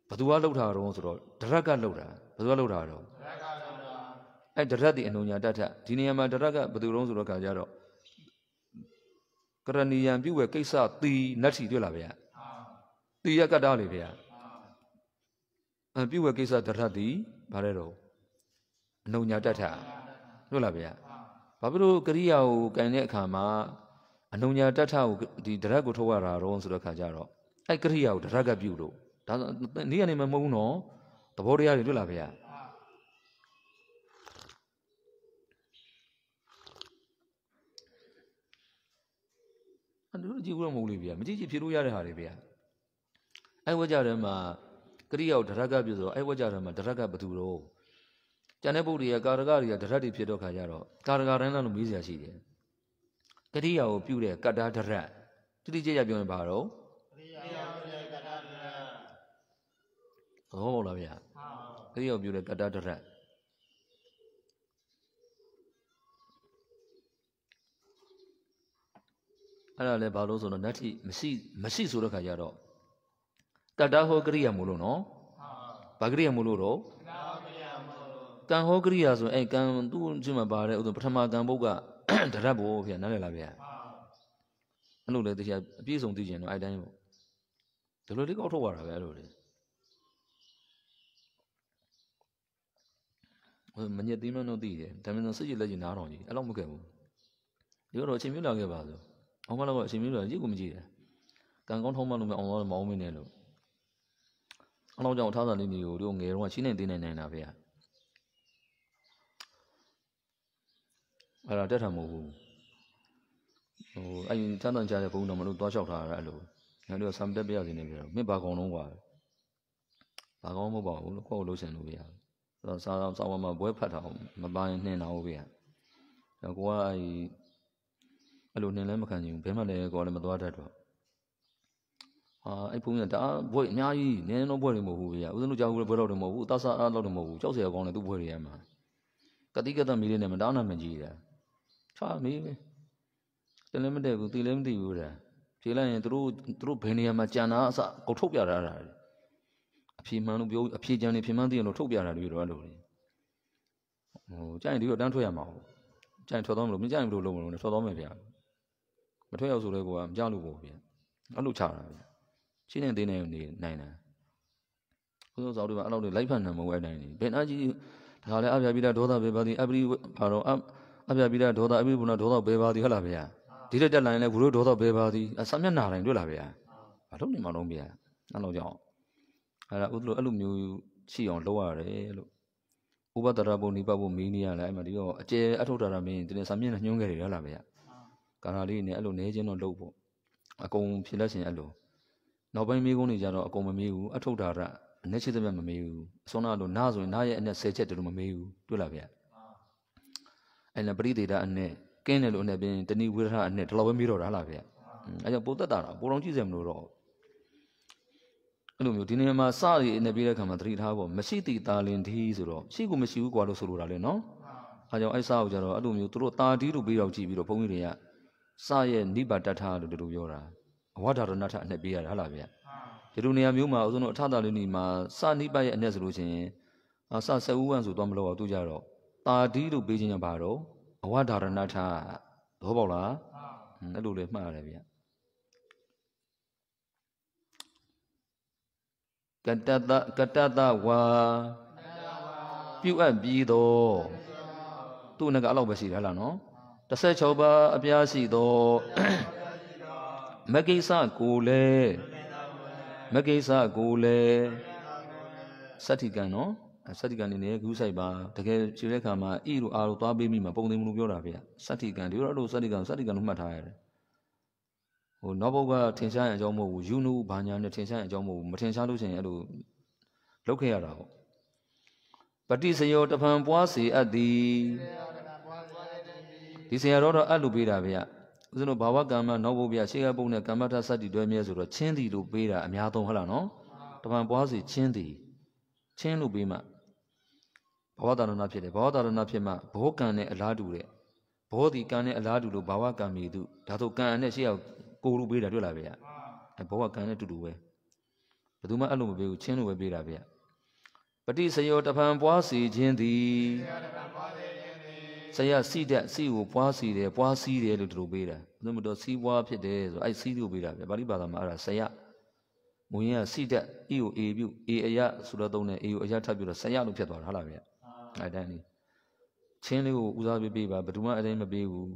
ဘသူကလှုပ်တာတော့ဆိုတော့ဒရက်ကလှုပ်တာဘယ်သူကလှုပ်တာတော့အဲ့တရတ်ဒီအနုညာတတ်ထဒီနေရာမှာတရတ်ကဘယ်သူလုံးဆိုတော့ခါကြတော့ကရဏီယံပြုဝယ်ကိစ္စသီနတ်ထီတွေ့လားဗျာသီရကတ္တလေဗျာအပြုဝယ်ကိစ္စတရတ်ဒီဘာလဲတော့အနုညာတတ်ထတွေ့လားဗျာဘာဖြစ်လို့ကရိယာကိုကန်တဲ့အခါမှာအနုညာတတ်ထကိုဒီတရတ်ကိုထုတ်ရတာတော့ဆိုတော့ခါကြတော့အဲ့ကရိယာကိုတရတ်ကပြုလို့ဒါဆိုနေရာနေမှာမဟုတ်ဘူးနော်သဘောတရားတွေတွေ့လားဗျာအဲ့လိုကြည့်ဘူးတော့မဟုတ်လေဗျာမကြည့်ကြည့်ဖြစ်လို့ရတဲ့ဟာတွေဗျာအဲ့ဝကြထဲမှာကရိယောဒရကပြဆိုအဲ့ဝကြထဲမှာဒရကဘသူတော့ကျန်တဲ့ပုဒ်တွေကကာရကတွေကဒရတ်တွေဖြစ်တော့ခါကြတော့ကာရကတိုင်းလားလို့မေးစရာရှိတယ်ကရိယာကိုပြုတဲ့ကတ္တာဒရတ်တိတိကျကျပြောရင်ဘာတော့သဘောပေါက်လားဗျာကတိယောပြုတဲ့ကတ္တတရအဲ့ဒါလည်းဘာလို့ဆိုတော့နတ္ထိမရှိမရှိဆိုတဲ့ခါကျတော့တတ္တဟောကရိယာမို့လို့နော်ဘာကရိယာမို့လို့တော့ကံဟောကရိယာဆိုရင်အဲကံသူ့ချင်းမှာပါတယ်ဥဒ္ဒပထမကံဘုတ်ကတရက်ဘောဗျာနားလည်လားဗျာအဲ့လိုလေတရားအပြည့်စုံသိကျင်တော့အဲ့တိုင်းပေါ့ဒီလိုလေးကောက်ထုတ်ရတာပဲအဲ့လိုလေမညက်သေးမှန်းတော့သိတယ်ဒါပေမဲ့စိတ်ကြည်လက်ကြည်နားတော်ကြီးအဲ့လောက်မခဲ့ဘူးဒီတော့အချိန်မြင့်လာခဲ့ပါဆိုအောင်မလောက်ကအချိန်မြင့်လာရစ်ကိုမကြည့်တယ်ကံကောင်းထောင်းမလို့မအောင်တော့မအောင်မင်းနဲ့လို့အလောက်ကြောင့်ထားတာလေးမျိုးတို့ငယ်တော့ချင်းနေသေးနေနေတာဗျာအဲ့ဒါတက်တာမဟုတ်ဘူးဟိုအဲ့ဒီချမ်းသာကြတဲ့ဘုံတော်မလို့သွားလျှောက်ထားတာအဲ့လိုငါတို့ဆမ်တက်ပြရစီနေပြီတော့မင်းဘာကောင်လုံးกว่าဘာကောင်မဟုတ်ပါဘူးလို့ခေါ်လို့ဆင်လို့ရတယ်တော့စားတော့စားဝမ်းမှာဘွဲဖတ်တာမပန်းနှင်းတော့ဘေးကကိုကအဲအဲ့လိုနှင်းလည်းမခံချင်ဘူးဘဲမှလည်းကိုကလည်းမသွားတတ်တော့အာအဲ့ဖုန်းကတအားဘွဲအများကြီးနင်းတော့ဘွဲတွေမဟုတ်ဘူးဗျာဥစဉ်လို့ကြောက်ဘူးဘွဲတော့တယ်မဟုတ်ဘူးအသားစားအားတော့တယ်မဟုတ်ဘူးကြောက်စရာကောင်းတယ်သူ့ဘွဲတွေရမှာကတိကတမီးလေးနဲ့မတောင်းနိုင်မကြီးတာချာမီးပဲတလည်းမတည့်ဘူးတီလည်းမတည့်ဘူးတာဖြေလိုက်ရင်သူတို့သူတို့ဘယ်နေရာမှာကြံတာအစကုန်ထုတ်ပြတာတာလေအဖြေမှန်လို့ပြောအဖြေကြံနေဖြေမှန်သိအောင်လို့ထုတ်ပြတာတွေတော့အဲ့လိုလေဟိုကြိုင်ဒီတော့တန်းထွက်ရမှာဟုတ်ကြိုင်ထွက်တော့မလို့မကြိုင်ဘူးလို့လုံးမလို့ထွက်တော့မယ်ဗျာမထွက်ရောက်ဆိုတော့ကိုကမကြောက်လို့ပေါ့ဗျာအဲ့လိုချတာဗျာချင်းနေသေးနေနေနိုင်တာဘုရားဆောင်တွေမှာအဲ့လိုတွေလိုက်ဖက်နေမှာဝဲတိုင်းနေဘယ်နှကြီးဒါလည်းအပြာပိတာဒေါသပဲပါသည်အပရိဘာတော့အပြာပိတာဒေါသအပရိဘုနာဒေါသပဲပါသည်ဟုတ်လားဗျာဒီတက်တက်လိုင်းလဲဘုရောဒေါသပဲပါသည်အစမျက်နာတိုင်းတွေ့လားဗျာဘာလို့နေမှာလုံးဗျာအဲ့လိုကြောင့်အဲ့ဒါဥဒလို့အဲ့လိုမျိုးရှိအောင်လုပ်ရတယ်လို့ဥပဒရဘုံနိဗ္ဗာန်ဘုံမင်းနေရလဲအဲ့မှာဒီတော့အကျဲအထုတ်တာတာမင်းတင်စာမျက်နှာညွှန်းခဲ့တယ်ရလားဗျာကာလာလေးနဲ့အဲ့လိုနေချင်းတော့လုပ်ဖို့အကုန်ဖြည့်လက်ရှင်အဲ့လိုနောက်ပိုင်းမိကုန်းနေကြတော့အကုန်မမေးဘူးအထုတ်တာတာအနဲ့ရှိသမျှမမေးဘူးအစွမ်းနာလို့နာဆိုရင်နာရဲ့အနဲ့၁၀ချက်တူမမေးဘူးတွေ့လားဗျာအဲ့လည်းပရိသေတာအနဲ့ကင်းတယ်လို့အနဲ့ပြင်တဏိဝိရထအနဲ့ဒီလိုပဲမေးတော့တာလားဗျာအဲ့ကြောင့်ပိုသက်တာတော့ပိုတော်ကြည့်စရာမလိုတော့အဲ့လိုမျိုးဒီနေရာမှာစရည်အနေပြတဲ့ခါမှာသတိထားပေါ့မရှိတိတာလင်ဒီဆိုတော့ရှိကိုမရှိဘူးကွာလို့ဆိုလိုတာလေနော် အားကြောင့်အဲ့စကိုကြတော့အဲ့လိုမျိုးသူတို့တာဒီလို့ပေးရောက်ကြည့်ပြီးတော့ဘုန်းကြီးတွေကစရဲ့နိဗ္ဗာတထာလို့ဒီလိုပြောတာအဝဒါရဏထအနဲ့ပေးရတယ်ဟုတ်လားဗျာဒီလိုနေရာမျိုးမှာအဆုံးတော့အထတာလေးနေမှာစနိဗ္ဗာရဲ့အနဲ့ဆိုလို့ချင်းအစဆက်ဦးဝမ်းဆိုတော့မလို့တော့သူကြတော့တာဒီလို့ပေးခြင်းရပါတော့အဝဒါရဏထသဘောပေါက်လားအဲ့လိုလေမှတ်ရတယ်ဗျာကတတကတတဝါပြုအပ်ပြီးသောသူ့နဲ့ကအဲ့လောက်ပဲရှိတယ်ဟလားနော်16ပါးအပြားရှိသောမကိစ္စကိုလည်းမကိစ္စကိုလည်းစတ္တိကံနော်စတ္တိကံနေနေဂုဆိုင်ပါတကယ်ခြေတဲ့ခါမှာဣလိုအာလိုသွားပေးမိမှာပုံသိမလို့ပြောတာဗျာစတ္တိကံဒီလိုအဲ့လိုစတ္တိကံစတ္တိကံလို့မှတ်ထားရတယ်ဟိုနောက်ဘုတ်ကထင်ရှားရင်အကြောင်းမဟုတ်ဘူးယူနူဘာညာနဲ့ထင်ရှားရင်အကြောင်းမဟုတ်ဘူးမထင်ရှားလို့ရှိရင်အဲ့လိုလုတ်ခဲ့ရတာပေါ့ပฏิစယောတဖန်ပွားစီအပ်သည်ဒီဆရာတော်တော့အပ်လို့ပေးတာဗျဥစဉ်တို့ဘာဝကမ္မနောက်ဘုတ်ဗျရှေးကပုံနဲ့ကမ္မထသတ္တိတွဲမြဲဆိုတော့ချင်းသည်လို့ပေးတာအများဆုံးဟုတ်လားနော်တဖန်ပွားစီချင်းသည် ချင်းလို့ပေးမှဘာဝတာရဏဖြစ်တယ်ဘာဝတာရဏဖြစ်မှဘောကံနဲ့အလားတူတဲ့ဘောဒီကံနဲ့အလားတူလို့ဘာဝကံမီတုဒါဆိုကံနဲ့ရှေ့ရောက်ကိုလူပေးတာတွေ့လားဗျာအဲဘဝကံနဲ့တူတူပဲဘယ်သူမှအဲ့လိုမပေးဘူးချင်းလိုပဲပေးတာဗျာပฏิစယောတဖန်ပွားစီခြင်းသည်ဆရာစီတဲ့စီကိုပွားစီတယ်ပွားစီတယ်လို့တို့ပေးတာဘယ်သူမှတော့စီပွားဖြစ်တယ်ဆိုအဲ့စီတို့ပေးတာဗျာပါဠိဘာသာမှာအဲ့ဒါဆရာမူရင်းကစီတက်အီကိုအေပြုအေအယဆိုတော့သုံးတယ်အေကိုအယထပ်ပြီးတော့ဆရာလို့ဖြစ်သွားတာဟုတ်လားဗျာအဲ့တန်းလေးချင်းလေးကိုဦးစားပေးပေးပါဘယ်သူမှအတိုင်းမပေးဘူး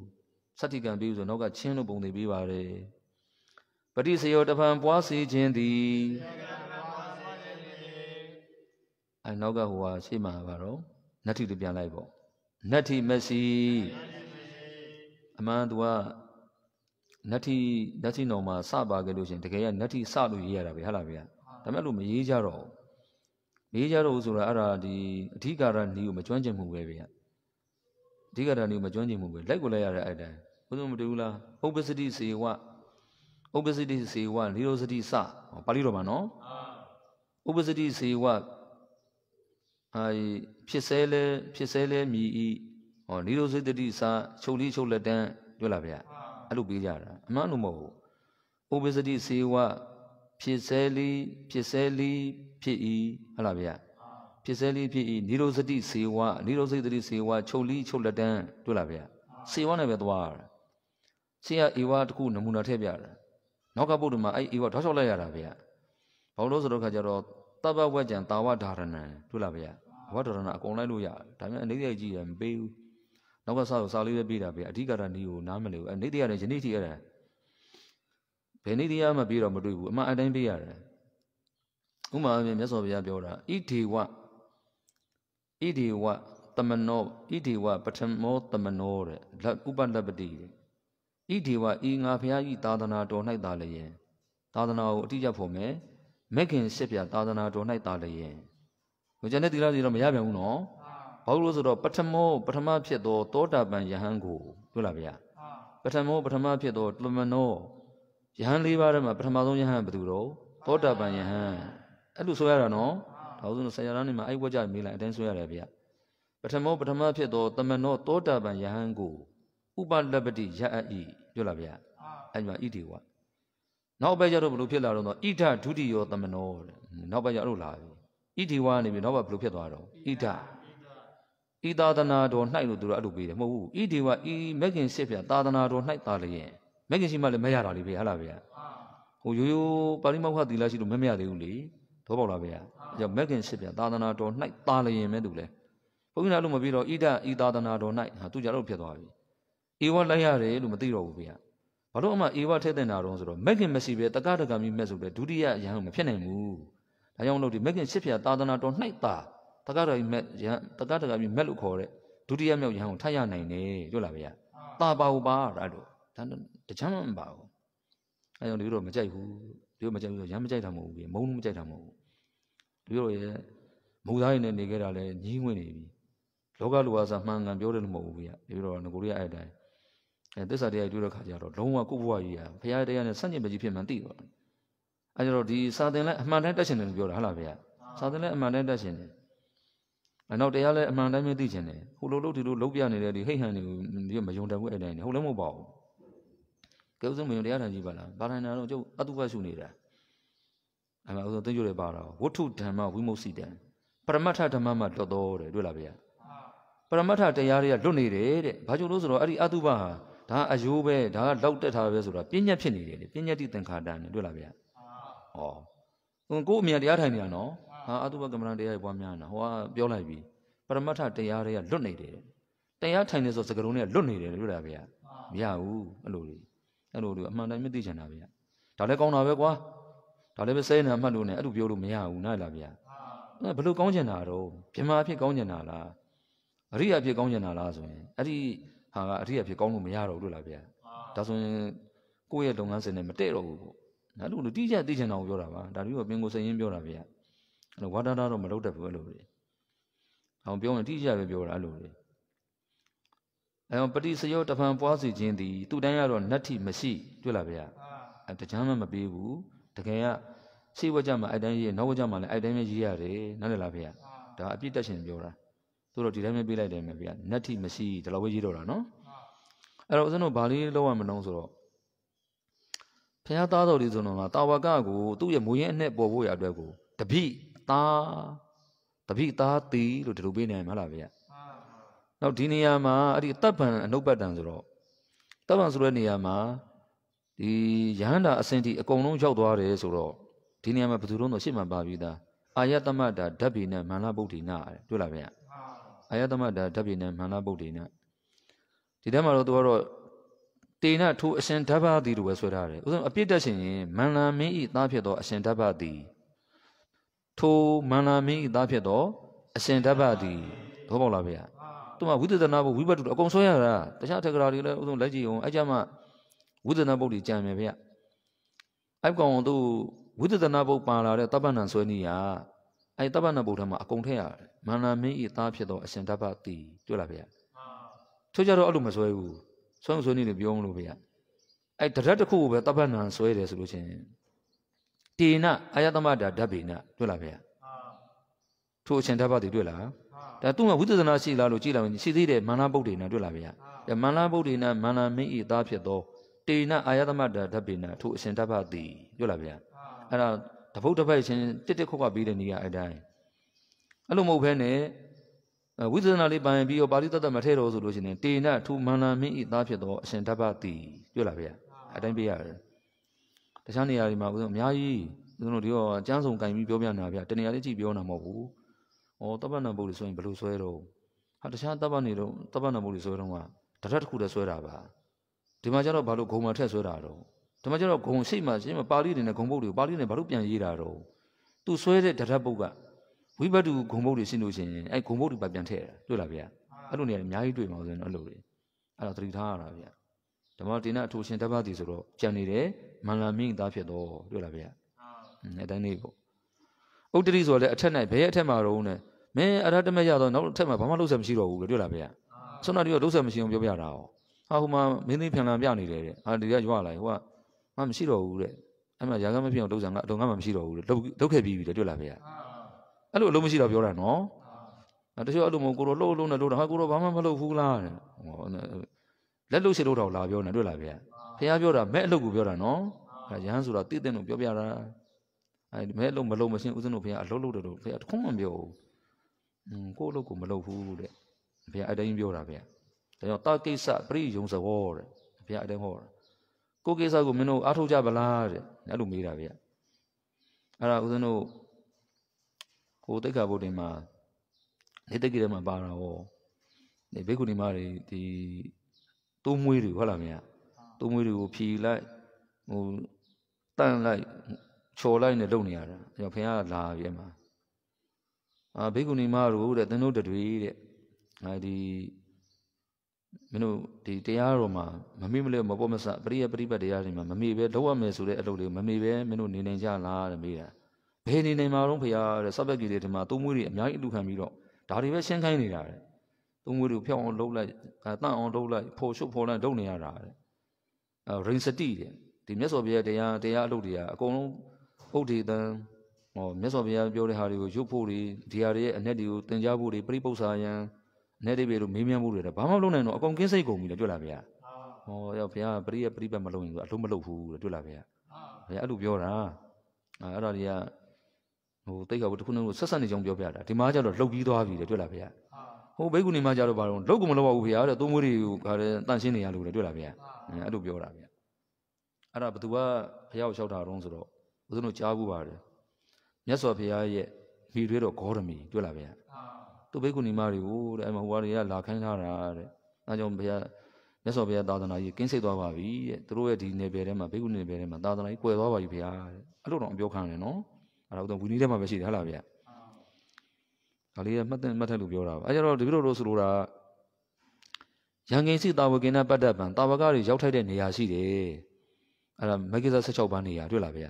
စတ္တိကံပေးဘူးဆိုတော့နောက်ကချင်းလို့ပုံသေးပေးပါတယ်ပရိစယောတဖန်ပွားစေခြင်းသည်အနောက်ကဟိုဟာရှေ့မှာပါတော့နတ်ထိပြန်လိုက်ပေါ့နတ်ထိမရှိအမှန်သူကနတ်ထိနတ်ထိတော်မှာစပါခဲ့လို့ရှင်တကယ်ကနတ်ထိစလို့ရေးရတာပဲဟုတ်လားဗျာဒါမဲ့လို့မရေးကြတော့မရေးကြတော့ဘူးဆိုတာအဲ့ဒါဒီအဓိကာရနီးကိုမကျွမ်းကျင်မှုပဲဗျာအဓိကာရနီးကိုမကျွမ်းကျင်မှုပဲလိုက်ကိုလိုက်ရတဲ့အဲ့တိုင်းဘုသူမတူဘူးလားပုပ္ပစတိစေဝဥပ္ပစတိစေဝနိရောဇတိစပါဠိတော်မှာနော်ဥပ္ပစတိစေဝအာဖြစ်စေလဲဖြစ်စေလဲမြည်ဤဟောနိရောဇတိစချုပ်လေးချုပ်လက်တန်းပြောလားဗျာအဲ့လိုပေးကြတာအမှန်လို့မဟုတ်ဘူးဥပ္ပစတိစေဝဖြစ်စေလီဖြစ်စေလီဖြစ်ဤဟုတ်လားဗျာဖြစ်စေလီဖြစ်ဤနိရောဇတိစေဝနိရောဇတိစေဝချုပ်လေးချုပ်လက်တန်းတွေ့လားဗျာစေဝနဲ့ပဲသွားရတာစေရဧဝတခုနမူနာထည့်ပြတာနောက်ကပုဒ်မှာအဲ့ဧဝထောက်လျှောက်လိုက်ရတာဗျာဘာလို့ဆိုတော့ခါကျတော့တပ္ပဝကြံတာဝဒါရဏံတွေ့လားဗျာဘဝဒါရဏအကုန်လိုက်လို့ရဒါမှမဟုတ်အနေနဲ့ကြည့်ရမပေးဘူးနောက်ကစာကိုစာလေးပဲပေးတာဗျာအဓိကရဏီကိုနားမလည်ဘူးအနေနဲ့ရတယ်ယနေ့ထိအဲ့ဒါဘယ်နေ့တရားမှပြီးတော့မတွေ့ဘူးအမှန်အတိုင်းပြရတယ်ဥမာမြတ်စွာဘုရားပြောတာဣဒေဝဣဒေဝတမနောဣဒေဝပထမောတမနောတဲ့ဥပလပတိတဲ့ဣဒေဝဤငါဖျားဤသာသနာတော်၌သာလျင်သာသနာကိုအတိအကျဖို့မယ်မက်ခင်ရှစ်ပြသာသနာတော်၌သာလျင်ဟိုကျန်တဲ့သီလတွေတော့မရပြန်ဘူးနော်ဘာလို့ဆိုတော့ပထမောပထမဖြစ်သောသောတာပန်ယဟန်ကိုပြောလားဗျာပထမောပထမဖြစ်သောတမနောယဟန်၄ပါးထဲမှာပထမဆုံးယဟန်ဘယ်သူတော့သောတာပန်ယဟန်အဲ့လိုဆိုရတာနော်ဒါဆိုလို့ဆရာတော်နေမှာအဲ့ဘွက်ကြမေးလိုက်အတိုင်းဆိုရတယ်ဗျာပထမောပထမဖြစ်သောတမနောသောတာပန်ယဟန်ကိုဥပလပတိရအဤပြောလားဗျာအဲ့မှာဣတိဝနောက်ပဲကျတော့ဘလို့ဖြစ်လာတော့ဣဒ္ဓဒုတိယောသမနောတဲ့နောက်ပဲကျတော့လာပြီဣတိဝကနေပြီးနောက်ပဲဘလို့ဖြစ်သွားတော့ဣဒ္ဓဤသာသနာတော်၌လို့သူတို့အဲ့လိုပေးတယ်မဟုတ်ဘူးဣတိဝဤမက္ကင်စစ်ပြသာသနာတော်၌သာလျင်မက္ကင်ရှိမှလည်းမရတာလေဗျာဟုတ်လားဗျာဟိုရိုးရိုးပါဠိမောက္ခသီလရှိလို့မမရသေးဘူးလေသောပေါက်လားဗျာအဲကြောင့်မက္ကင်စစ်ပြသာသနာတော်၌သာလျင်မဲ့သူလဲဘုန်းကြီးလားလို့မပြီးတော့ဣဒ္ဓဤသာသနာတော်၌ဟာသူကြတော့ဖြစ်သွားပြီအေဝလိုက်ရတယ်လို့မသိတော့ဘူးဗျာဘာလို့အမှအေဝထည့်တင်တာတော့ဆိုတော့မက်ကင်မရှိပဲတက္ကဒကမိမက်ဆိုတဲ့ဒုတိယရဟန်းမဖြစ်နိုင်ဘူးဒါကြောင့်မလို့ဒီမက်ကင်ရှစ်ဖျာသာသနာတော်၌သာတက္ကဒကမိမက်ရဟန်းတက္ကဒကမိမက်လို့ခေါ်တဲ့ဒုတိယမြောက်ရဟန်းကိုထပ်ရနိုင်တယ်တွေ့လားဗျာသာပါဘူးပါဒါတို့ဒါတချမ်းမပါဘူးအဲကြောင့်ဒီလိုမကြိုက်ဘူးဒီလိုမကြိုက်ဘူးရမ်းမကြိုက်တာမဟုတ်ဘူးဗျမုံမကြိုက်တာမဟုတ်ဘူးဒီလိုရဲ့မုံသားရည်နဲ့နေခဲ့တာလဲညင်းဝင်နေပြီလောကလူဝါစာမှန်ကန်ပြောတယ်လို့မဟုတ်ဘူးဗျဒီလိုတော့ငကိုရီးယားအဲ့တိုင်းအဲသစ္စာတရားတွေ့တဲ့ခါကျတော့လုံးဝကိုယ့်ဘဝကြီးကဘုရားတရားနဲ့ဆန့်ကျင်ပဲကြီးဖြစ်မှန်သိတော့တယ်အဲကျတော့ဒီစာသင်လဲအမှန်တမ်းတက်ရှင်တယ်လို့ပြောတာဟုတ်လားဗျာစာသင်လဲအမှန်တမ်းတက်ရှင်တယ်အနောက်တရားလဲအမှန်တမ်းပဲသိရှင်တယ်ဟိုလိုလို့ဒီလိုလုံးပြနေတဲ့ဒီဟိတ်ဟန်တွေကိုမယုံတတ်ဘူးအဲ့တိုင်းနေဟုတ်လည်းမဟုတ်ပါဘူးကဲဥဆုံးမယုံတရားထိုင်ကြည့်ပါလားဗာရဏာတော့ကျုပ်အတုပရှုနေတာအမှန်ဥဆုံးသိကြတယ်ပါတော့ဝတ္ထုဓမ္မဝိမု ක්ති တံပရမတ္ထဓမ္မမှာတော်တော်တယ်တွေ့လားဗျာပရမတ္ထတရားတွေကလွတ်နေတယ်တဲ့ဘာကြောင့်လို့ဆိုတော့အဲ့ဒီအတုပဟာဒါအယိုးပဲဒါကလောက်တက်တာပဲဆိုတာပညာဖြစ်နေတယ်လေပညာတိသင်္ခါတန်တွေ့လားဗျာဟောကိုယ်အမြင်တရားထိုင်နေတာနော်ဟာအတုပကမ္မဏတရားတွေပွားများနေတာဟိုကပြောလိုက်ပြီပရမတ္ထတရားတွေကလွတ်နေတယ်တရားထိုင်နေဆိုစကလုံးတွေကလွတ်နေတယ်တွေ့လားဗျာမရဘူးအဲ့လိုလေအဲ့လိုလေအမှန်တိုင်းမသိချင်တာဗျာဒါလည်းကောင်းတာပဲကွာဒါလည်းပဲစဲနေမှတ်လို့ねအဲ့လိုပြောလို့မရဘူးနားလားဗျာဘယ်လိုကောင်းချင်တာတော့ဗြဟ္မာဖြစ်ကောင်းချင်တာလားအရိယာဖြစ်ကောင်းချင်တာလားဆိုရင်အဲ့ဒီဟာကအထီးအဖြစ်ကောင်းလို့မရတော့ဘူးလို့လားဗျာဒါဆိုရင်ကိုယ့်ရဲ့လုပ်ငန်းစဉ်နဲ့မတည့်တော့ဘူးပေါ့နော်လူလူတိကျသိချင်တာကိုပြောတာပါဒါမျိုးကပင်ကိုစိန်ရင်းပြောတာဗျာအဲ့လိုဝါဒတာတော့မလုပ်တတ်ဘူးအဲ့လိုလေအောင်ပြောရင်တိကျပဲပြောတာအဲ့လိုလေအဲ့တော့ပฏิစယောတဖန်ပွားစီခြင်းသည်သူတန်းရတော့နတ်ထိမရှိတွေ့လားဗျာအဲတချမ်းမှမပေးဘူးတကယ်ကရှေ့ဝကြမှာအဲ့တန်းရေးနောက်ဝကြမှာလည်းအဲ့တန်းရေးရတယ်နားလည်လားဗျာဒါအပြစ်တက်ရှင်ပြောတာသူတို့ဒီတိုင်းပဲပြေးလိုက်တယ်မယ်ဗျာနတ်တိမရှိဒီလိုပဲရေးတော့တာနော်အဲ့တော့ဦးဇင်းတို့ဘာလေးလောက်ရမလို့ဆိုတော့ဖះသားတော်လေးဆိုတော့တာဝကကိုသူ့ရဲ့မူရင်းအနဲ့ပေါ်ဖို့ရအတွက်ကိုတပိသားတပိသားတီလို့ဒီလိုပေးနေမှာလားဗျာနောက်ဒီနေရာမှာအဲ့ဒီတပ်ပံအနုပတ်တံဆိုတော့တပ်ပံဆိုတဲ့နေရာမှာဒီရဟန္တာအစင်တီအကုန်လုံးရောက်သွားတယ်ဆိုတော့ဒီနေရာမှာဘယ်သူတို့တော့ရှေ့မှာပါပြီးသားအာယတမတာဓဗ္ဗိနဲ့မန္လဗုဒ္ဓိနာတွေ့လားဗျာအာယတမဒါဓာတ်ပြင်းနဲ့မန္လာပုတ်တွေနဲ့ဒီထဲမှာတော့သူကတော့တေနထိုအရှင်ဓဗ္ဗသည်လို့ပဲဆွဲထားတယ်ဥဆုံးအပြစ်တက်ရှင်ရင်မန္လာမင်းဤသားဖြစ်သောအရှင်ဓဗ္ဗသည်ထိုမန္လာမင်းဤသားဖြစ်သောအရှင်ဓဗ္ဗသည်သဘောပေါက်လားဗျာသူကဝိသဒနာဘုဝိဘတ်တို့အကုန်ဆွဲရတာတခြားထက်ကရာတွေလည်းဥဆုံးလက်ကြည့်အောင်အကြမ်းမှဝိသဒနာဘုတ်တွေကြံမယ်ဗျာအဲ့ကောင်သူဝိသဒနာဘုတ်ပါလာတဲ့တပ္ပဏ္ဏဆွဲနည်းကအဲဒီတပ္ပဏဗုဒ္ဓမှာအကုန်ထည့်ရတယ်မန္နာမင်းဤသားဖြစ်သောအရှင်တပ္ပတိတွေ့လားဗျာထို့ကြတော့အဲ့လိုမစွဲဘူးဆွဲမဆွဲနေလို့ပြောမလို့ဗျာအဲ့တရက်တစ်ခုကိုပဲတပ္ပဏံဆွဲတယ်ဆိုလို့ချင်းတေနအာယသမတာဓဗ္ဗေနတွေ့လားဗျာထို့အရှင်တပ္ပတိတွေ့လားဒါသူ့မှာဝိသဇနာရှိလားလို့ကြည့်လိုက်ရင်ရှိသေးတယ်မန္နာဗုဒ္ဓေနတွေ့လားဗျာမန္နာဗုဒ္ဓေနမန္နာမင်းဤသားဖြစ်သောတေနအာယသမတာဓဗ္ဗေနထို့အရှင်တပ္ပတိတွေ့လားဗျာအဲ့ဒါတပုတ်တစ်ဖက်ချင်းတစ်တစ်ခုတ်ကပြီးတဲ့နေရာအတိုင်းအဲ့လိုမဟုတ်ဘဲနဲ့ဝိသနာလေးပိုင်ပြီးတော့ပါဠိတတ်တမထဲတော်ဆိုလို့ရှိရင်တေနထူမန္လာမင်းဤသားဖြစ်သောအရှင်ဓဗ္ဗတိတွေ့လားဗျာအတိုင်းပြရတယ်တခြားနေရာတွေမှာဦးဇင်းအများကြီးဦးဇင်းတို့ဒီတော့ကျမ်းစုံကင်ပြီးပြောပြနေတာဗျာတနေရာလေးကြည့်ပြောနေမှာမဟုတ်ဘူးဩတပ္ပဏဘုတ်လို့ဆိုရင်ဘယ်လိုဆွဲတော့ဟာတခြားတပ္ပဏနေတော့တပ္ပဏဘုတ်လို့ဆွဲတော့ကတရက်တစ်ခုတည်းဆွဲတာပါဒီမှာကျတော့ဘာလို့ဂုံမထက်ဆွဲတာတော့ဒါမှကျတော့ဂုံရှိမှရှိမှပါဠိတွေနဲ့ဂုံပုတ်တွေပါဠိနဲ့ဘာလို့ပြန်ရေးတာတော့သူဆွဲတဲ့ဓာတ်ပုတ်ကဝိဘတ်တူဂုံပုတ်တွေရှင်းလို့ရှိရင်အဲဂုံပုတ်တွေပါပြန်ထည့်တာတွေ့လားဗျာအဲ့လိုနေရာအများကြီးတွေ့မှာဆိုရင်အဲ့လိုတွေအဲ့တော့သတိထားရတာဗျာဓမ္မဒေနအထူရှင်တပတ်တည်ဆိုတော့ကြံနေတယ်မန္လာမင်းသားဖြစ်တော့တွေ့လားဗျာအဲ့တန်းလေးပေါ့ဥတ္တရိဆိုတော့လေအထက်၌ဘယ်အထက်မှာတော့နဲ့မင်းအရဟတမရတော့နောက်အထက်မှာဘာမှလုပ်ဆက်မရှိတော့ဘူးလို့တွေ့လားဗျာဆုံးတော်တွေကလုပ်ဆက်မရှိအောင်ပြောပြတာဟောဟာဟိုမှာမင်းသိဖြန်လာပြနေတယ်တဲ့ဟာဒီကရွာလာဟိုကငါမရှိတော့ဘူးတဲ့အဲ့မှာຢာကမဖြစ်အောင်လှုပ်ဆောင်ငါအတော်ငါမှမရှိတော့ဘူးတဲ့လှုပ်ခဲ့ပြီးပြီတဲ့တွေ့လားဖေကအဲ့လိုအလုံးမရှိတော့ပြောတာနော်တချို့အဲ့လိုမဟုတ်ကိုတော့လှုပ်လှုပ်နဲ့လှုပ်တာဟာကိုတော့ဘာမှမလှုပ်ဘူးလားတဲ့ဟောလက်လှုပ်ရှိလို့တော့လာပြောနေတွေ့လားဖေဖေကပြောတာမဲ့အလုပ်ကိုပြောတာနော်အဲ့ရဟန်းဆိုတာတည်တဲ့လို့ပြောပြတာအဲ့မဲ့အလုပ်မလှုပ်မရှင်းဦးဇင်းတို့ဖေကအလုပ်လုပ်တယ်လို့ဖေကတခုမှမပြောဘူးอืมကိုအလုပ်ကိုမလှုပ်ဘူးတဲ့ဖေကအဲ့တိုင်းပြောတာဖေကဒါကြောင့်တာကိစ္စပရိယုံစဘောတဲ့ဖေကအဲ့တိုင်းဟောတာကိုကိစ္စကိုမင်းတို့အားထုတ်ကြပါလားတဲ့အဲ့လိုမေးတာဗျအဲ့ဒါဦးဇင်းတို့ဟိုတိက္ခာဘုဒ္ဓင်မှာနေတကိရမှာပါတာဟောဒီဘေကုဏီမတွေဒီတိုးမွေးတွေဟုတ်လားမင်းတိုးမွေးတွေကိုဖြီလိုက်ဟိုတန့်လိုက်ချော်လိုက်နဲ့လုပ်နေရတာအဲ့တော့ဖခင်ကလာပြန်မှာအာဘေကုဏီမတို့တဲ့သင်တို့တတွေတဲ့အဲဒီမင်းတို့ဒီတရားတော်မှာမမိမလဲမပေါ့မဆပရိယပရိပတ်တရားတွေမှာမမိပဲလောက်ရမယ်ဆိုတဲ့အလုပ်လေးမမိပဲမင်းတို့နေနိုင်ကြလားတဲ့မေးတာဘယ်နေနိုင်မှာတော့ဖေရတဲ့စပက်ကြီးတွေဒီမှာသုံးမွေးတွေအများကြီးအလူခံပြီးတော့ဒါတွေပဲရှင်းခိုင်းနေတာတဲ့သုံးမွေးတွေဖျောက်အောင်လှုပ်လိုက်အတန့်အောင်လှုပ်လိုက်ဖော်ရှုပ်ဖော်လိုက်လုပ်နေရတာတဲ့အဲရင်စတိတဲ့ဒီမြတ်စွာဘုရားတရားတရားအလုပ်တွေကအကုန်လုံးဥဒေသံဟောမြတ်စွာဘုရားပြောတဲ့ဟာတွေကိုရုပ်ဖို့တွေဒီဟာတွေရဲ့အ내တွေကိုသင်ကြားဖို့တွေပြိပု္ပ္ပစာယံနဲ့တိပဲလို့မေးမြန်းမှုတွေတော့ဘာမှမလုပ်နိုင်တော့အကုန်ကင်းစိတ်ကုန်ပြီလေတွေ့လားဗျာဟောရောက်ဘုရားပရိယပရိပတ်မလုပ်ရင်သူအလုံးမလုပ်ဘူးလေတွေ့လားဗျာဘုရားအဲ့လိုပြောတာအဲ့ဒါတွေကဟိုတိတ်ခါဘုတစ်ခုလုံးကိုဆက်ဆက်နေကြောင်းပြောပြတာဒီမှာကျတော့လှုပ်ပြီးသွားပြီလေတွေ့လားဗျာဟိုဘိက္ခုနီမှာကြတော့ဘာလို့လုတ်ကမလုပ်ပါဘူးဖေရတဲ့သုံးမွေးတွေကိုခါတဲ့တန့်ရှင်းနေရလို့လည်းတွေ့လားဗျာအဲ့လိုပြောတာဗျာအဲ့ဒါဘသူကဖယောင်းလျှောက်တာတုံးဆိုတော့ဦးဇင်းတို့ကြားဘူးပါတယ်မြတ်စွာဘုရားရဲ့မိတွေတော့ဂေါရမီတွေ့လားဗျာသူ့ဘိက္ခုနီမတွေကိုတဲ့အဲ့မှာဟိုဟာတွေကလာခိုင်းထားတာတဲ့အဲကြောင့်ဘုရားမြတ်စွာဘုရားသာသနာကြီးကင်းစိတ်သွားပါပြီတဲ့သူတို့ရဲ့ဒီနယ်ပယ်ထဲမှာဘိက္ခုနီနယ်ပယ်ထဲမှာသာသနာကြီးကွယ်သွားပါပြီဘုရားတဲ့အဲ့လိုတော့ပြောခံတယ်နော်အဲ့တော့ဝီနည်းထဲမှာပဲရှိတယ်ဟဟလားဗျာဒါလေးကမှတ်တဲ့မှတ်ထက်လို့ပြောတာပါအဲကြတော့ဒီလိုလိုဆိုလိုတာရန်ကင်းစီတာဝကင်းနဲ့ပတ်သက်ပံတာဝကတွေရောက်ထိုက်တဲ့နေရာရှိတယ်အဲ့ဒါမဂ္ဂဇ16ပန်းနေရာတွေ့လားဗျာ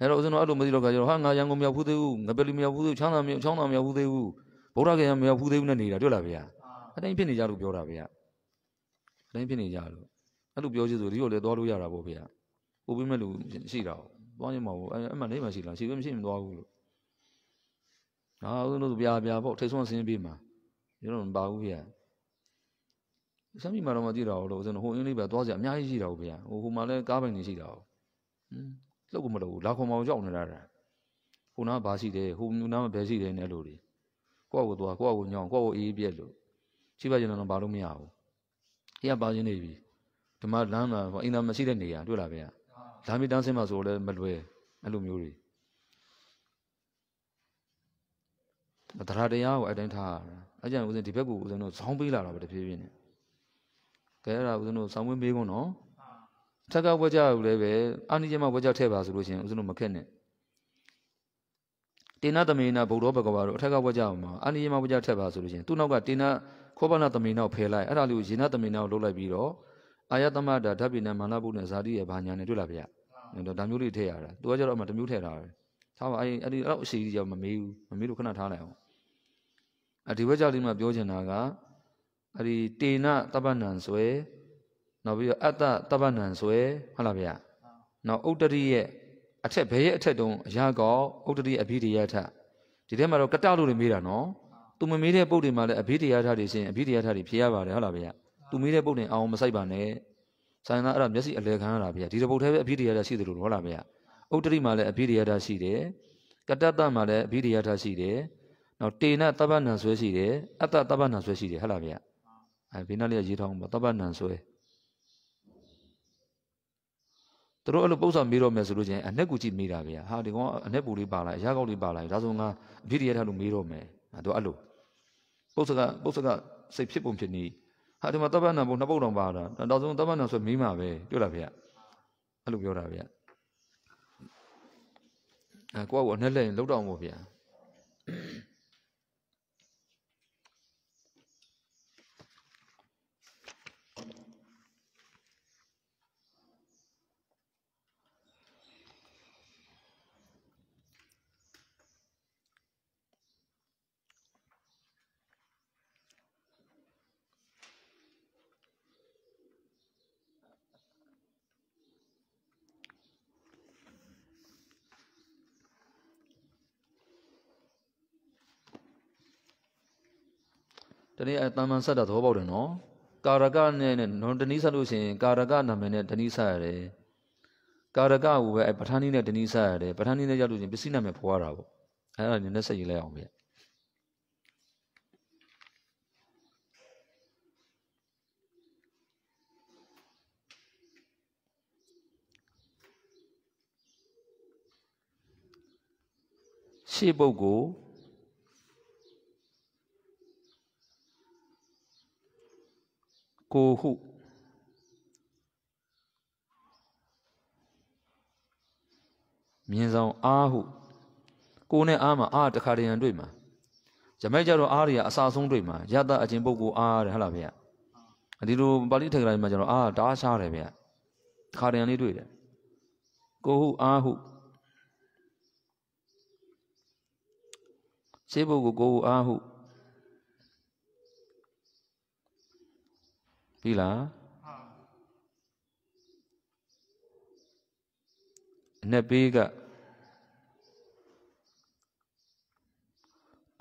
အဲ့တော့ဦးဇင်းတို့အဲ့လိုမသိတော့ကကျတော့ဟာငါရန်ကုန်မရောက်ဘူးသေးဘူးငါပဲလူမရောက်ဘူးသေးဘူးချမ်းသာမရောက်ချမ်းသာမရောက်ဘူးသေးဘူးဗုဒ္ဓဂယာမရောက်ဘူးသေးဘူးနဲ့နေတာတွေ့လားဗျာအတိုင်းဖြစ်နေကြလို့ပြောတာဗျာအတိုင်းဖြစ်နေကြလို့အဲ့လိုပြောချင်ဆိုဒီလိုလည်းသွားလို့ရတာပေါ့ဗျာပို့ပေးမဲ့လူရှိတာသွားရင်မဟုတ်အဲ့အမှန်လေးမှရှိလားရှိပဲမရှိမသွားဘူးလို့ဟာဦးဇင်းတို့ပြာပြာပေါ့ထိတ်ဆုံးဆင်းပြီးမှာကျွန်တော်မပါဘူးဗျာဆမ်းမိမှာတော့မကြည့်တော့ဘူးလို့ဦးဇင်းတို့ဟိုအင်းလေးပဲသွားစရာအများကြီးရှိတာဗျာဟိုဟိုမှာလည်းကားပိုင်နေရှိတာဟွန်းလောက်ကိုမလို့လာခွန်မောင်ရောက်နေတာဟိုနားဘာရှိတယ်ဟိုနားမှာဘယ်ရှိတယ်နဲ့အဲ့လိုတွေကိုယ့်အကိုသွားကိုယ့်အကိုညောင်းကိုယ့်အကိုအေးအေးပြက်လို့ချိပါကျင်တော့ဘာလို့မရဘူး။တရားပါခြင်းနေပြီ။ဓမ္မလမ်းမှာအင်တာမရှိတဲ့နေရာတွေ့လားဗျာ။ဓာမီတန်းစင်းမှာဆိုလည်းမလွယ်အဲ့လိုမျိုးတွေ။တရားတရားကိုအတိုင်းထားရတာ။အကြံဦးစင်းဒီဘက်ကိုဦးစင်းတို့ဇောင်းပေးလာတာပဲတဖြည်းဖြည်းနဲ့။ကဲအဲ့ဒါဦးစင်းတို့ဆောင်းဝင်းမေးကုန်နော်။ထက်ကဝက်ကြဘူးလည်းပဲအာနိကျမဝက်ကြထည့်ပါဆိုလို့ရှိရင်ဦးစင်းတို့မခက်နဲ့။တေနသမေနဗုဒ္ဓဘဂဝါတို့အထက်ကဝါကြမှာအာနိယမဝါကြထက်ပါဆိုလို့ရှိရင်သူ့နောက်ကတေနခောပနသမေနကိုဖယ်လိုက်အဲ့ဒါလေးကိုယေနသမေနကိုလှုပ်လိုက်ပြီးတော့အာယသမတာဓာပိနမာနဘုနဲ့ဇာတိရဲ့ဘာညာနဲ့တွေ့လာဗျာဒါမျိုးလေးထည့်ရတာသူကကျတော့အမှတမျိုးထည့်တာပဲထားပါအဲ့အဲ့ဒီတော့အစီအစီကြောင့်မမေးဘူးမမေးလို့ခဏထားလိုက်အောင်အဒီဝါကြလေးမှာပြောချင်တာကအဲ့ဒီတေနတပ္ပဏံဆွဲနောက်ပြီးတော့အတ္တတပ္ပဏံဆွဲဟုတ်လားဗျာနောက်ဥတ္တရိရဲ့အထက်ဘယ်ရဲ့အထက်တုံးအရာကောဥဒ္ဒတိအဘိဓိယထဒီထဲမှာတော့ကတလို့တွေမေးတာနော်သူမမေးတဲ့ပုတ်တွေမှာလည်းအဘိဓိယထတွေရှင်အဘိဓိယထတွေဖြေရပါတယ်ဟုတ်လားဗျာသူမေးတဲ့ပုတ်တွေအောင်မဆိုင်ပါနဲ့ဆိုင်သားအဲ့ဒါမျက်စိအလဲခံရတာဗျာဒီတပုတ်ထဲပဲအဘိဓိယထရှိတယ်လို့ဟုတ်လားဗျာဥဒ္ဒတိမှာလည်းအဘိဓိယထရှိတယ်ကတတမှာလည်းအဘိဓိယထရှိတယ်နောက်တေနတပ္ပဏံဆွဲရှိတယ်အတ္တတပ္ပဏံဆွဲရှိတယ်ဟုတ်လားဗျာအဲဘိနာလေးရေးထားအောင်ပါတပ္ပဏံဆွဲသူတို့အဲ့လိုပုတ်ဆောင်မေးတော့မယ်ဆိုလို့ချင်းအနက်ကူကြည့်မေးတာဗျာဟာဒီကောင်အနက်ပူလေးပါလာအရာကောက်လေးပါလာဒါဆိုငါအဖြစ်တရားထားလို့မေးတော့မယ်သူအဲ့လိုပုတ်စကပုတ်စကစိတ်ဖြစ်ပုံဖြစ်နေဟာဒီမှာတပ္ပဏဘုံနှစ်ပုတ်တော့ပါတာဒါဆိုတပ္ပဏဆိုမေးမှာပဲပြောတာဗျာအဲ့လိုပြောတာဗျာအဲကိုယ့်အကိုအနက်လက်ရင်လောက်တော့မို့ဗျာတနည်းအတမန်ဆက်တာသဘောပေါက်တယ်နော်ကာရကနဲ့နော်တနည်းဆက်လို့ရှိရင် ကာရကနာမည်နဲ့တနည်းဆက်ရတယ်ကာရကကိုပဲပဋ္ဌာန်းနည်းနဲ့တနည်းဆက်ရတယ်ပဋ္ဌာန်းနည်းနဲ့ရလို့ရှိရင်ပစ္စည်းနာမည်ဖွာတာပေါ့အဲ့ဒါနည်းနဲ့ဆက်ရေးလိုက်အောင်ဗျရှေ့ပုဂ္ဂိုလ်ကိုဟုမြင်ဆောင်အားဟုကိုနဲ့အားမှာအားတခါတရံတွေ့မှာယမိုက်ကြတော့အားတွေကအစာဆုံးတွေ့မှာယတအချင်းပုဂ္ဂိုလ်အားတယ်ဟုတ်လားဗျာဒီလိုပါဠိထေကရာမှာကျတော့အားတားရှားတယ်ဗျာတခါတရံလေးတွေ့တယ်ကိုဟုအားဟုရှေးပုဂ္ဂိုလ်ကိုဟုအားဟုပြီလားအနက်ပေးက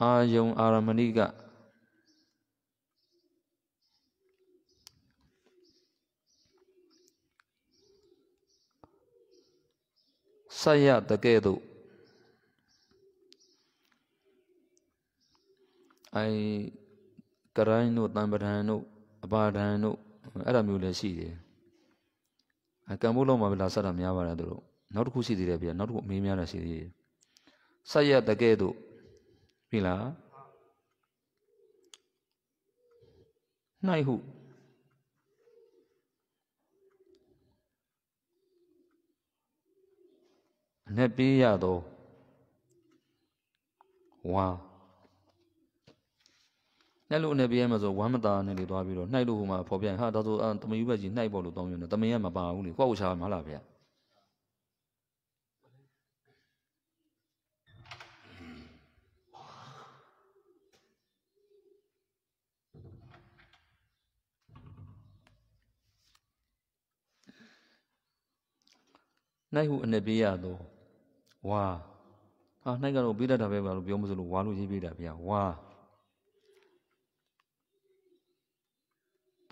အာယုံ အာရမဏိကဆက်ရတကဲ့သို့အဲကရိုင်းတို့တံပဒံတို့ပါဒံတို့အဲ့ဒါမျိုးလည်းရှိတယ်အကံမိုးလုံးမှာပဲလာဆက်တာများပါတယ်သူတို့နောက်တစ်ခုရှိသေးတယ်ဗျာနောက်တစ်ခုအမေးများတာရှိသေးတယ်ဆက်ရတကဲတို့ပြီလားနိုင်ဟုအနဲ့ပေးရသောဝါနှိုက်လို့အနေပြဲမှာဆိုဝမ်းမသားနဲ့လေသွားပြီးတော့နှိုက်လို့ဟိုမှာဖော်ပြရင်ဟာဒါဆိုတမယူဘက်ကြီးနှိုက်ပေါ်လို့တောင်းယူနေတမင်ကမပါဘူးလေကိုယ့်အဝချာမှာလားဗျာနိုင်ဟုအနေပေးရတော့ဝါဟာနိုင်ကတော့ပေးတတ်တာပဲပါလို့ပြောမစလို့ဝါလို့ရေးပေးတာဗျာဝါ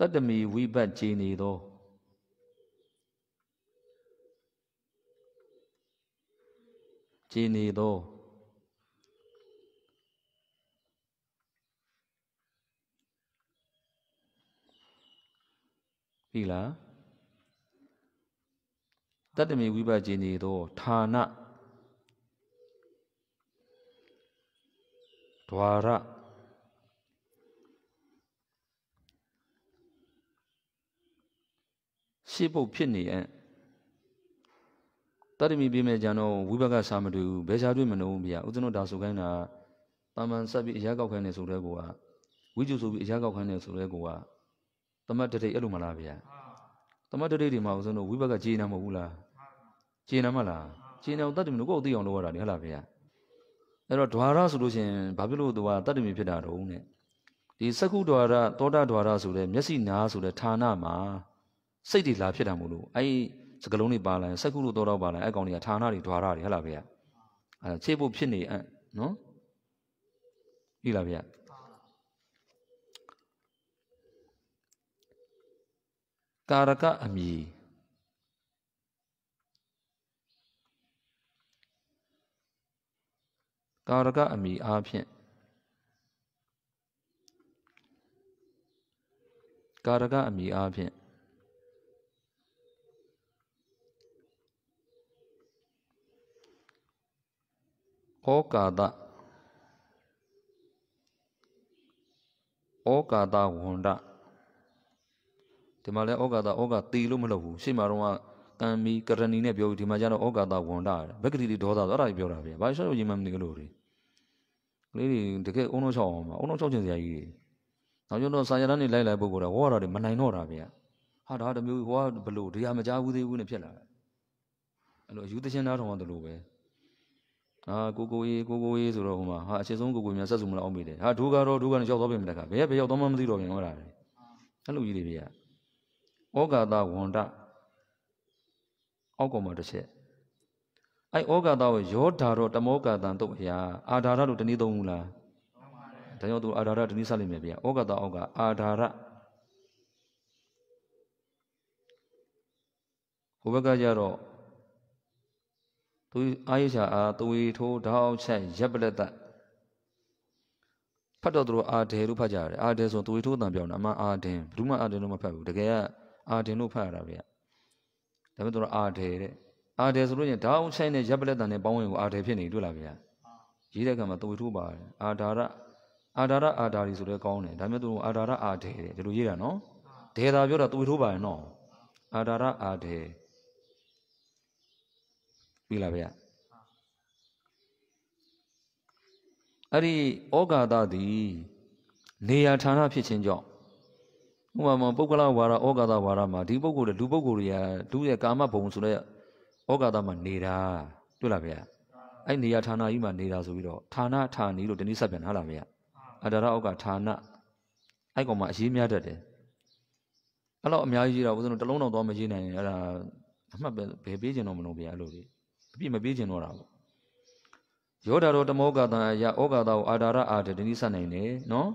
တတ္တမီဝိဘတ်ခြေနေသောခြေနေသောပြီလားတတ္တမေဝိပကျေနေသောဌာန द्वार ရှေ့ပုတ်ဖြစ်နေအံ့တတ္တမီပြိမဲ့ကြံတော့ဝိဘကစာမတူဘယ်ရှားတွေ့မလို့မရဥစ္စနောဒါဆိုခိုင်းတာတာမန်ဆက်ပြီးအရာကောက်ခိုင်းနေဆိုတဲ့ကောကဝိကျုဆိုပြီးအရာကောက်ခိုင်းနေဆိုတဲ့ကောကတမတ်တတိအဲ့လိုမလားဗျာတမတ်တတိဒီမှာဥစ္စနောဝိဘကခြေနာမဟုတ်ဘူးလားခြေနာမလားခြေနာတတ္တမီကိုကိုယ်သိအောင်လုပ်ရတာလေဟုတ်လားဗျာအဲ့တော့ဓွာရဆိုလို့ရှင်ဘာဖြစ်လို့သူကတတ္တမီဖြစ်တာတုံးနဲ့ဒီစကုဓွာရသောတာဓွာရဆိုတဲ့မျက်စိနာဆိုတဲ့ဌာနမှာစိတ်တွေလာဖြစ်တာမို့လို့အဲ့စကလုံးတွေပါလာရင်စက်ကုလို့တော့တော့ပါလာအဲ့ကောင်တွေကဌာနတွေဓာရတွေဟဲ့လားဗျာအဲ့ခြေဖို့ဖြစ်နေအံ့နော်ဟိလားဗျာကာရကအမည်ကာရကအမိအားဖြင့်ကာရကအမိအားဖြင့်ဩကာသဩကာသဝန္ဒဒီမှာလဲဩကာသဩကာသေလို့မလုပ်ဘူးရှေ့မှာတော့ကံမီကရဏီနဲ့ပြောပြီးဒီမှာကျတော့ဩကာသဝန္ဒဗက္ကတိတိဒေါသဆိုအဲ့ဒါကြီးပြောတာဗျာဘာလို့ဆိုရင်မနေကလို့တွေလေးတွေတကယ်အုံတော့ချောက်အောင်ပါအုံတော့ချောက်ချင်စရာကြီးတွေနောက်ကျတော့စာရဏနေလိုက်လိုက်ပုဂ္ဂိုလ်တာဝေါ်တာတွေမနိုင်တော့တာဗျာဟာဒါတမျိုးဟောဘလို့တရားမကြားဘူးသေးဘူးနဲ့ဖြစ်လာတယ်အဲ့လိုအယူသချင်းသားထောင်တော်လို့ပဲအာကိုကိုရေးကိုကိုရေးဆိုတော့ဟိုမှာဟာအချက်ဆုံးကိုကိုမြန်ဆက်စုမလားအောင်မိတယ်ဟာဒူကတော့ဒူကတော့ရောက်သွားပြီမတခါဘယ်ကဘယ်ရောက်သွားမှမသိတော့ပြန်ဟောတာလေအဲ့လိုကြီးတွေပြဩဃာတဝန္တအောက်ကောင်မှာတစ်ချက်အဲ့ဩဃာတကိုယောဓာတော့တမောဃာတန်တုတ်ဟရာအာဓာရလို့တနည်းသုံးဘူးလားဒါကြောင့်သူအာဓာရတနည်းဆက်လိုက်မယ်ဗျာဩဃာတအောက်ကအာဓာရဟိုဘက်ကကြတော့သူအာယုရှာအားသွေထိုးတောက်ချက်ရပ်ပလက်တဖတ်တော့သူတို့အာဒဲလို့ဖတ်ကြရတယ်အာဒဲဆိုသွေထိုးတံပြောင်းတာအမှအာဒင်ဘယ်သူမှအာဒင်လို့မဖတ်ဘူးတကယ်ကအာဒင်လို့ဖတ်ရတာဗျဒါပေမဲ့သူတို့အာဒဲတဲ့အာဒဲဆိုလို့ရင်တောက်ချက်နဲ့ရပ်ပလက်တံနဲ့ပေါင်းဝင်ကိုအာဒဲဖြစ်နေတွေ့လားဗျာရေးတဲ့အခါမှာသွေထိုးပါတယ်အာဒါရအာဒါရအာဒါရီဆိုတော့ကောင်းတယ်ဒါပေမဲ့သူတို့အာဒါရအာဒဲတဲ့ဒီလိုရေးတာနော်ဒေတာပြောတာသွေထိုးပါတယ်နော် အာဒါရအာဒဲပြီလားဗျာအဲ့ဒီဩဃာတသည်နေရာဌာနဖြစ်ခြင်းကြောင့်ဥပမာပုဂ္ဂလဝါဒဩဃာတဝါဒမှာဒီပုဂ္ဂိုလ်လူပုဂ္ဂိုလ်တွေကလူရဲ့ကာမဘုံဆိုတဲ့ဩဃာတမှာနေတာတွေ့လားဗျာအဲ့နေရာဌာနကြီးမှာနေတာဆိုပြီးတော့ဌာနဌာနီလို့ဒီနည်းဆက်ပြန်ဟုတ်လားဗျာအတ္တရဩဃာဌာနအဲ့ကောင်မှာအရေးများတတ်တယ်အဲ့တော့အများကြီးရေးတာဘုရားတို့တလုံးတော်သွားမရေးနိုင်ရင်အဲ့ဒါအမှတ်ပဲဘယ်ပေးကျင်တော့မလို့ဗျာအဲ့လိုလေးအပြစ်မပေးခြင်းတော့တာပေါ့ယောဓာတော်တမောကတာယဩဃာတာကိုအာဓာရအာဒတနိစနိုင်တယ်နော်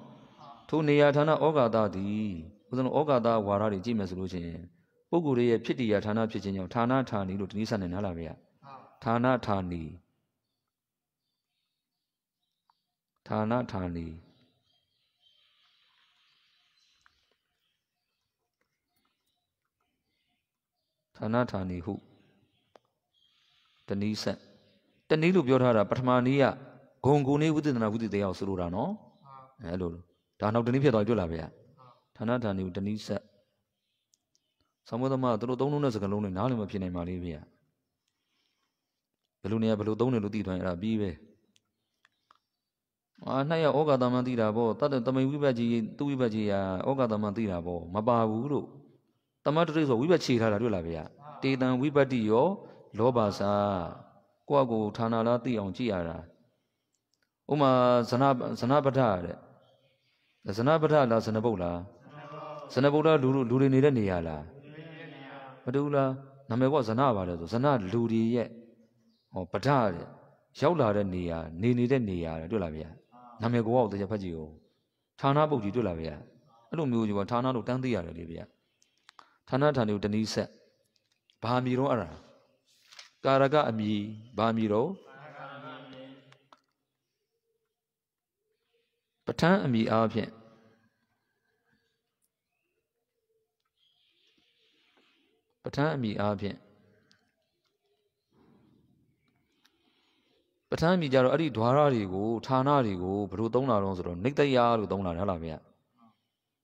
ထိုနေရာဌာနဩဃာတာသည်ဥစဉ်ဩဃာတာဝါရတွေကြည့်မယ်ဆိုလို့ချင်းပုဂ္ဂိုလ်ရဲ့ဖြစ်တည်ရာဌာနဖြစ်ခြင်းကြောင့်ဌာနဌာနီလို့တနိစနိုင်နားလားဗျာဌာနဌာနီဌာနဌာနီဌာနဌာနီဟုတနည်းဆက်တနည်းလို့ပြောထားတာပထမနည်းကဂုံဂုံလေးဝိသနာဝိသတရားကိုဆိုလိုတာနော်အဲလိုဒါနောက်တနည်းဖြစ်သွားပြီတွေ့လားဗျာဌာနဌာနေကိုတနည်းဆက်သမုဒ္ဓမသူတို့သုံးလုံးတဲ့စကားလုံးတွေနားလည်းမဖြစ်နိုင်ပါလေဗျာဘယ်လိုနေရဘယ်လိုသုံးတယ်လို့သိသွားရင်အဲ့ဒါပြီးပဲအာနှစ်ရဩဃာတမန်သိတာပေါ့တတမိန်ဝိဘတ်ကြီးသူ့ဝိဘတ်ကြီးရာဩဃာတမန်သိတာပေါ့မပါဘူးလို့တမတ်တရိဆိုဝိဘတ်ခြေထားတာတွေ့လားဗျာတေတံဝိဘတ်တိယောလောဘစာကိုယ့်အကိုဌာနလားသိအောင်ကြည့်ရတာဥမာဇနဇနပဒတဲ့ဇနပဒလားဇနပုတ်လားဇနပုတ်လားလူလူတွေနေတဲ့နေရာလားမတူလားနာမည်ကဇနပါလေဆိုဇနလူတွေရဲ့ဟောပဒတဲ့ရောက်လာတဲ့နေရာနေနေတဲ့နေရာတွေ့လားဗျာနာမည်ကိုတော့တရားဖတ်ကြည့်ဦးဌာနပုတ်ကြီးတွေ့လားဗျာအဲ့လိုမျိုးကြီးပါဌာနလို့တန်းသိရတယ်လေဗျာဌာနဌာနေကိုတနည်းဆက်ဘာမီတော့အဲ့ဒါကာရကအမည်ဘာမည်တော့ပဋ္ဌာန်းအမည်အားဖြင့်ပဋ္ဌာန်းအမည်အားဖြင့်ပဋ္ဌာန်းအမည်ကြတော့အဲ့ဒီဓွာရတွေကိုဌာနတွေကိုဘယ်လိုသုံးတာတော့ဆိုတော့နေတရာလို့သုံးတာဟုတ်လားဗျာ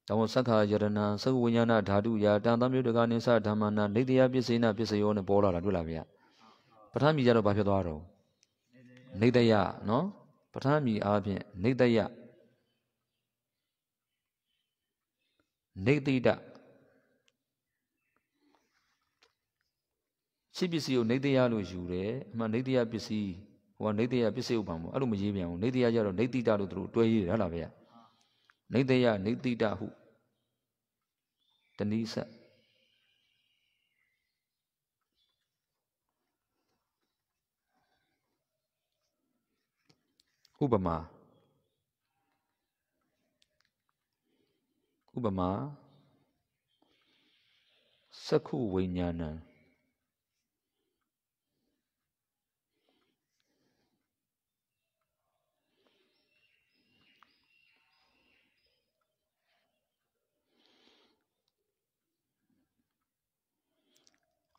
တောင်းဆက်ခါယရဏံသဝိညာဏဓာတုယာတန်သမြုတကနိစ္စဓမ္မနာနေတရာပစ္စေနပစ္စယောနဲ့ပေါ်လာတာတွေ့လားဗျာဋ္ဌာန်းမြည်ကြတော့ဘာဖြစ်သွားတော့နေတယနော်ပဋ္ဌာန်းမြည်အားဖြင့်နေတယနေတိတရှိပစ္စည်းကိုနေတယလို့ယူတယ်အမှနေတယပစ္စည်းဟိုကနေတယပစ္စည်းဥပ္ပံပေါ့အဲ့လိုမရေးပြန်ဘူးနေတယကြတော့နေတိတလို့သူတို့တွဲရေးတယ်ဟုတ်လားဗျာနေတယနေတိတဟုတဏိဆက် Ubama. Ubama. Saku Winyana.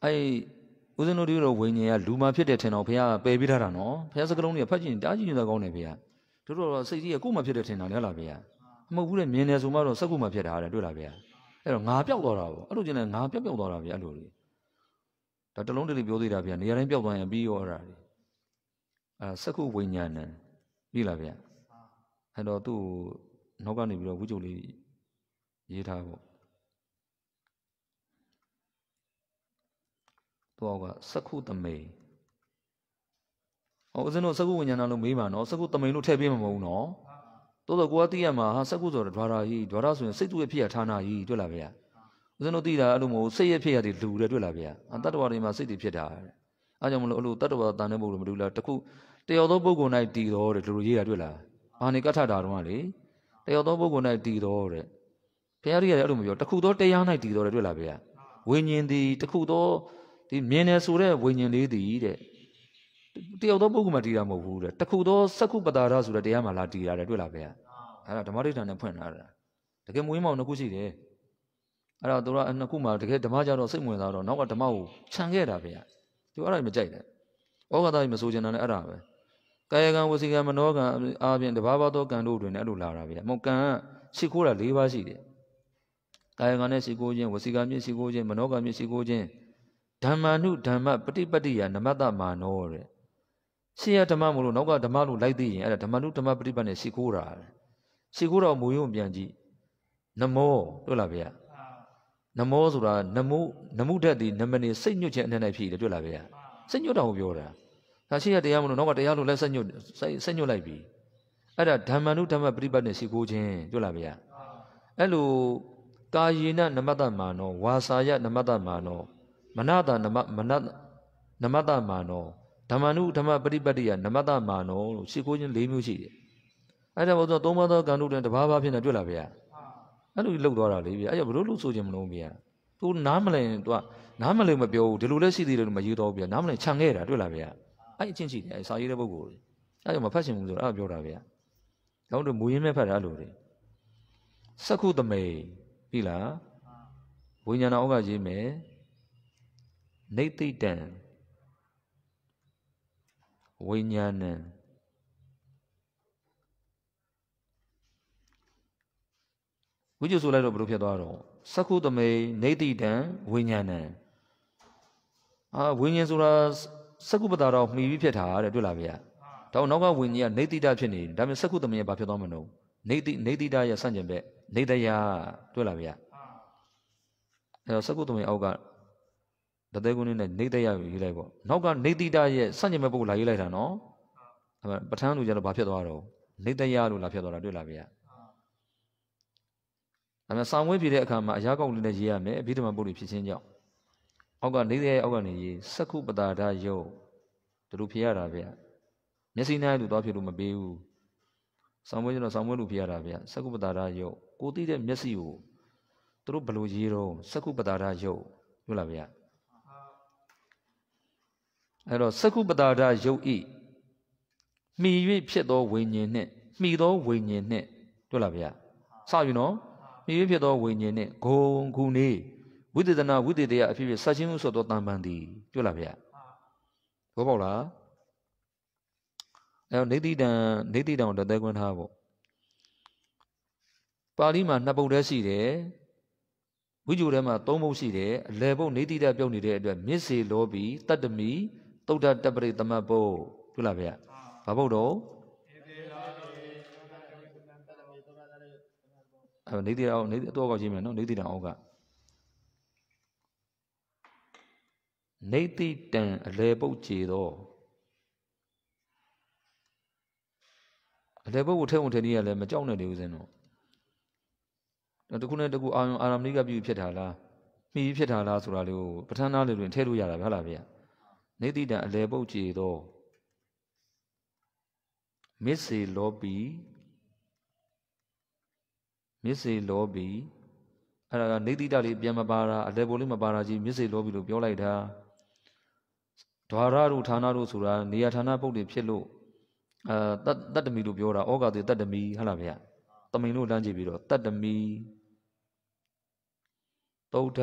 I ဦးဇင်းတို့တို့ဝိညာဉ်ကလူမာဖြစ်တဲ့ထင်တော့ဘုရားပယ်ပေးထားတာနော်ဘုရားစကားလုံးတွေကဖတ်ကြည့်တားကြည့်နေတာကောင်းတယ်ဘုရားတို့တော့စိတ်ကြီးကကိုယ်မှဖြစ်တဲ့ထင်တာလေဟုတ်လားဘုရားမဟုတ်ဘူးလေမြင်တယ်ဆိုမှတော့စက်ကူမှဖြစ်တာဟာတွေ့လားဘုရားအဲ့တော့ငါပျောက်သွားတာပေါ့အဲ့လိုကျင်လဲငါပျောက်ပျောက်သွားတာဘုရားအဲ့လိုလေဒါတလုံးတည်းပြောသေးတာဗျာနေရာတိုင်းပျောက်သွားရင်ပြီးရောတာလေအဲစက္ခုဝိညာဏံပြီလားဗျာအဲတော့သူ့နောက်ကနေပြီးတော့ဝိကျုပ်လေးရေးထားပေါ့သူကစက္ခုသမိန်ဟောဦးဇင်းတို့စက္ခုဝိညာဏလို့မေးပါနော်စက္ခုသမိန်လို့ထည့်ပေးမှာမဟုတ်ဘူးနော်တိုးတော့ကိုကသိရမှာဟာစက္ခုဆိုတာဓာရာကြီးဓာရာဆိုရင်စိတ်သူရဲ့ဖြစ်ရဌာနကြီးတွေ့လားဗျာဦးဇင်းတို့သိတာအဲ့လိုမဟုတ်စိတ်ရဲ့ဖြစ်ရတဲ့လူတွေတွေ့လားဗျာအတ္တဝါတွေမှာစိတ်တွေဖြစ်တာတဲ့အားကြောင့်မလို့အဲ့လိုတတ္တဝါတန်တဲ့ပုဂ္ဂိုလ်မတူလားတခုတယောက်သောပုဂ္ဂိုလ်၌တည်တော်တဲ့လူလိုရေးတာတွေ့လားဘာနေကထတာတော့လေတယောက်သောပုဂ္ဂိုလ်၌တည်တော်တဲ့ဘုရားကြီးကလည်းအဲ့လိုမပြောတခုသောတရား၌တည်တော်တဲ့တွေ့လားဗျာဝိညာဉ်သည်တခုသောဒီမြင်တယ်ဆိုတဲ့ဝိညာဉ်လေးတည်တဲ့တယောက်သောပုဂ္ဂိုလ်မှတည်တာမဟုတ်ဘူးတဲ့တခုသောစက္ခုပတာရဆိုတဲ့တရားမှလာတည်တာတဲ့တွေ့လားဗျာအဲ့ဒါဓမ္မဒိဋ္ဌာန်နဲ့ဖွင့်လာတာတကယ်မွေးမောင်နှစ်ခုရှိတယ်အဲ့တော့သူကနှစ်ခုမှတကယ်ဓမ္မကြတော့စိတ်ဝင်စားတော့နောက်ကဓမ္မကိုခြံခဲ့တာဗျာသူအဲ့ဒါမကြိုက်နဲ့ဩဃာတကြီးမဆိုချင်တာလည်းအဲ့ဒါပဲကာယကံဝစီကံမနောကံအာပြင်တဘာဘာသောကံတို့တွင်လည်းအဲ့လိုလာတာဗျာမဟုတ်ကံရှိခိုးတာ၄ပါးရှိတယ်ကာယကံနဲ့ရှိခိုးခြင်းဝစီကံမြင့်ရှိခိုးခြင်းမနောကံမြင့်ရှိခိုးခြင်းဓမ္မာနုဓမ္မပฏิပတ္တိယနမတ္တမာနောတဲ့ရှေ့ရဓမ္မမလို့နောက်ကဓမ္မလို့လိုက်သိရင်အဲ့ဒါဓမ္မာနုဓမ္မပฏิပတ်နဲ့ရှိခိုးတာရှိခိုးတော့မူယုံပြန်ကြည့်နမောတွေ့လားဗျာနမောဆိုတာနမုနမုဓာတ်ဒီနမနေစိတ်ညွတ်ခြင်းအနေနဲ့ဖြစ်တယ်တွေ့လားဗျာစိတ်ညွတ်တော်ကိုပြောတာဒါရှိရတရားမလို့နောက်ကတရားလို့လက်စိတ်ညွတ်စိတ်ညွတ်လိုက်ပြီအဲ့ဒါဓမ္မာနုဓမ္မပฏิပတ်နဲ့ရှိခိုးခြင်းတွေ့လားဗျာအဲ့လိုကာယေနနမတ္တမာနောဝါစာယနမတ္တမာနောမနတာနမမနနမတမာနောဓမ္မနုဓမ္မပရိပတ်တိယနမတမာနောလို့ရှ िख ိုးခြင်း၄မျိုးရှိတယ်အဲ့ဒါဘုရားသုံးပါးသောကံတို့တွင်တစ်ပါးပါးဖြစ်နေတွေ့လားဗျာအဲ့လိုလှုပ်သွားတာလေဗျာအဲ့ဒါဘလို့လှုပ်ဆိုခြင်းမလို့ဗျာသူနားမလည်သူကနားမလည်မပြောဘူးဒီလိုလဲရှိသေးတယ်လို့မယူတော့ဗျာနားမလည်ခြံခဲ့တာတွေ့လားဗျာအဲ့အချင်းရှိတယ်စာရေးတဲ့ပုဂ္ဂိုလ်တွေအဲ့ဒါမဖတ်ရှင်ဘူးဆိုတော့အဲ့ပြောတာဗျာတော့တို့မူရင်းမဲ့ဖတ်တာလို့လေစက္ခုသမေပြီလားဝိညာဏဩဃရေးမယ်နေသိတံဝိညာဏံဝိဇ္ဇဆိုလိုက်တော့ဘယ်လိုဖြစ်သွားတော့သက္ခုသမေနေတိတံဝိညာဏံအာဝိညာဉ်ဆိုတာသက္ခုပတာတော့မှီပြီးဖြစ်တာတဲ့တွေ့လားဗျာဒါတော့နောက်ကဝိညာဉ်ကနေတိတဖြစ်နေဒါပေမဲ့သက္ခုသမေကဘာဖြစ်သွားမလို့နေတိနေတိတရဲ့ဆန့်ကျင်ဘက်နေတရာတွေ့လားဗျာအဲတော့သက္ခုသမေအောက်ကတသက်ကုန်းနဲ့နေသက်ရရေးလိုက်ပေါ့နောက်ကနေတိတာရဲ့စัญญမဲ့ပုဂ္ဂိုလ်လာရေးလိုက်တာနော်အဲပဋ္ဌာန်းလူကျတော့ဘာဖြစ်သွားတော့နေသက်ရလို့လာဖြစ်သွားတာတွေ့လာပြီအဲ့မဲ့ဆောင်းဝင်းပြတဲ့အခါမှာအရာကောင်းလေးနဲ့ရေးရမယ်အဘိဓမ္မာပုဒ်တွေဖြစ်ခြင်းကြောင့်အောက်ကနေတဲ့အောက်ကနေရေးစက္ခုပတာဒယုတ်သူတို့ဖြစ်ရတာဗျမျက်စိနဲ့သူသွားဖြစ်လို့မပေးဘူးဆောင်းဝင်းကျွန်တော်ဆောင်းဝင်းလူဖြစ်ရတာဗျစက္ခုပတာဒယုတ်ကိုသိတဲ့မျက်စိကိုသူတို့ဘယ်လိုရေးတော့စက္ခုပတာဒယုတ်ဟုတ်လားဗျအဲ့တော့သကုပတာဒယုတ်ဤမှီ၍ဖြစ်သောဝိညာဉ်နှင့်မှီသောဝိညာဉ်နှင့် တွေ့လားဗျာစယူနော်မှီ၍ဖြစ်သောဝိညာဉ်နှင့်ဂုံခုနေဝိသေသနာဝိသေတယအဖြစ်ဖြစ်ဆက်ချင်းဆိုသောတန်ပန်သည်တွေ့လားဗျာဟုတ်ပေါ့လားအဲ့တော့နေတိတံနေတိတံတသက်ခွန်းထားပေါ့ပါဠိမှာနှစ်ပုဒ်တည်းရှိတယ်ဝိဇ္ဇူထဲမှာသုံးပုဒ်ရှိတယ်အလယ်ပုဒ်နေတိတပြုတ်နေတဲ့အတွက်မြစ်စေလောပီတတ္တမီသုဒ္ဓတပရိသမတ်ဘုတ်ဟုတ်လားဗျာဘာဘုတ်တော့အဲ့နေတိအောင်နေတော့ကောက်ကြည့်မယ်နော်နေတိတံအောင်ကနေတိတံအလေပုတ်ခြေတော့အလေပုတ်ကိုထဲဝင်ထဲနေရလဲမကြောက်နဲ့နေဦးစင်းတော့တခုနဲ့တခုအာယုံအာရမဏိကပြုဖြစ်တာလားမိဖြစ်တာလားဆိုတာလေးကိုပဋ္ဌာန်းသားလေးတွင်ထည့်လို့ရတာဗျဟုတ်လားဗျာနေတိတံအလေပုတ်ကြည်သောမစ္စေလောပီမစ္စေလောပီအဲ့ဒါကနေတိတလေးပြန်မပါတာအလေပုတ်လေးမပါတာကြီးမစ္စေလောပီလို့ပြောလိုက်တာဓွာရတို့ဌာနတို့ဆိုတာနေရာဌာနပုတ်တွေဖြစ်လို့အဲတတ္တမီလို့ပြောတာဩဃာတိတတ္တမီဟုတ်လားဗျာတမင်လို့လမ်းကြည့်ပြီးတော့တတ္တမီသုဒ္ဓ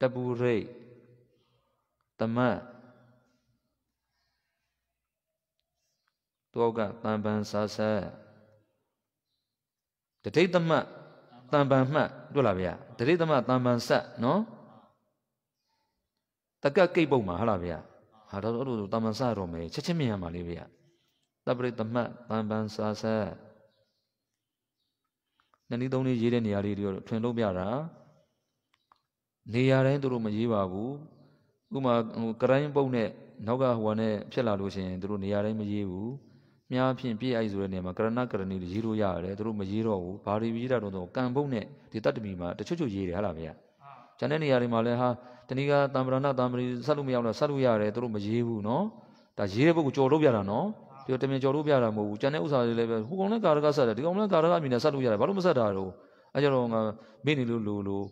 တပူရိတ်သမတ်တောကတံပန်ဆာဆတ်တတိသမတ်တံပန်မှတ်တွေ့လားဗျာတတိသမတ်တံပန်ဆက်နော်တကက်ကိတ်ပုံမှာဟုတ်လားဗျာဟာတော့အဲ့လိုတံပန်ဆက်တော့မယ်ချက်ချင်းမြင်ရမှာလေးဗျာတပရိသမတ်တံပန်ဆာဆတ်နှစ်နည်းသုံးနည်းရေးတဲ့နေရာလေးတွေတော့ထွင်လို့ပြတာနေရာတိုင်းသူတို့မရေးပါဘူးဥမာဟိုကတိုင်းပုတ်နဲ့နောက်ကဟိုကနေဖြစ်လာလို့ရှိရင်သူတို့နေရာတိုင်းမရေးဘူးမြားဖြင့်ပြည့်အိုက်ဆိုတဲ့နေရာမှာကရဏကရဏီရေးလို့ရတယ်သူတို့မရေးတော့ဘူးဘာတွေရေးတာတော့ကံပုတ်နဲ့ဒီတတ္တမီမှာတချို့ချို့ရေးတယ်ဟာလားဗျာဂျန်တဲ့နေရာတွေမှာလည်းဟာတဏီကတံပရဏတံပရီဆက်လို့မရအောင်လားဆက်လို့ရတယ်သူတို့မရေးဘူးနော်ဒါရေးတဲ့ပုဂ္ဂိုလ်ကြော်လို့ပြတာနော်ဒီတမင်ကြော်လို့ပြတာမဟုတ်ဘူးဂျန်တဲ့ဥစ္စာတွေလည်းပဲဟိုကောင်လည်းကာရကဆက်တယ်ဒီကောင်လည်းကာရကအမိနဲ့ဆက်လို့ရတယ်ဘာလို့မဆက်တာတော့အဲကြတော့ငါမိနေလို့လို့လို့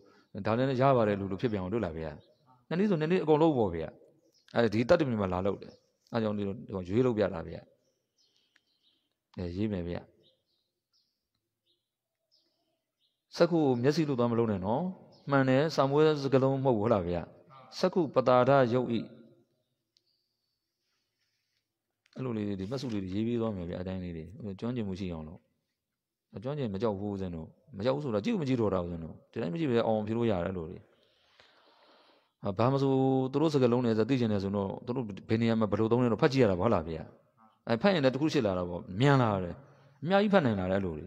ဒါလည်းရပါတယ်လို့လို့ဖြစ်ပြန်အောင်လုပ်လာခဲ့ရနည်းနည်းဆိုနည်းနည်းအကုန်လုံးပေါ်ခဲ့ရအဲဒီတတ်တမီမှာလာလို့တယ်အားကြောင့်ဒီလိုရွေးလုပ်ပြလာခဲ့ရအဲရေးမယ်ဗျစက္ခုမျက်စိလို့သွားမလုံးနဲ့နော်မှန်တယ်စာမွေးစကလုံးမဟုတ်ဘူးဟုတ်လားဗျစက္ခုပတာဒယုတ်ဤအဲ့လိုလေးတွေဒီမဆုလေးတွေရေးပြီးသွားမယ်ဗျအတိုင်းလေးတွေကျွမ်းကျင်မှုရှိအောင်လို့ကျွမ်းကျင်မကြောက်ဘူးစင်းတို့မရောက်ဘူးဆိုတော့ကြည့်မကြည့်တော့တာဘူးဆိုတော့ဒီတိုင်းမကြည့်ပဲအောင်ဖြေလို့ရတယ်လို့လေဘာမဆိုသူတို့စကလုံးနဲ့ဆိုသိချင်တယ်ဆိုတော့သူတို့ဘယ်နေရာမှာဘယ်လိုသုံးလဲတော့ဖတ်ကြည့်ရတာဘာလားဗျာအဲဖတ်ရင်လည်းတခုရှိလာတာပေါ့မြန်လာတယ်အများကြီးဖတ်နိုင်လာတယ်အဲ့လိုလေ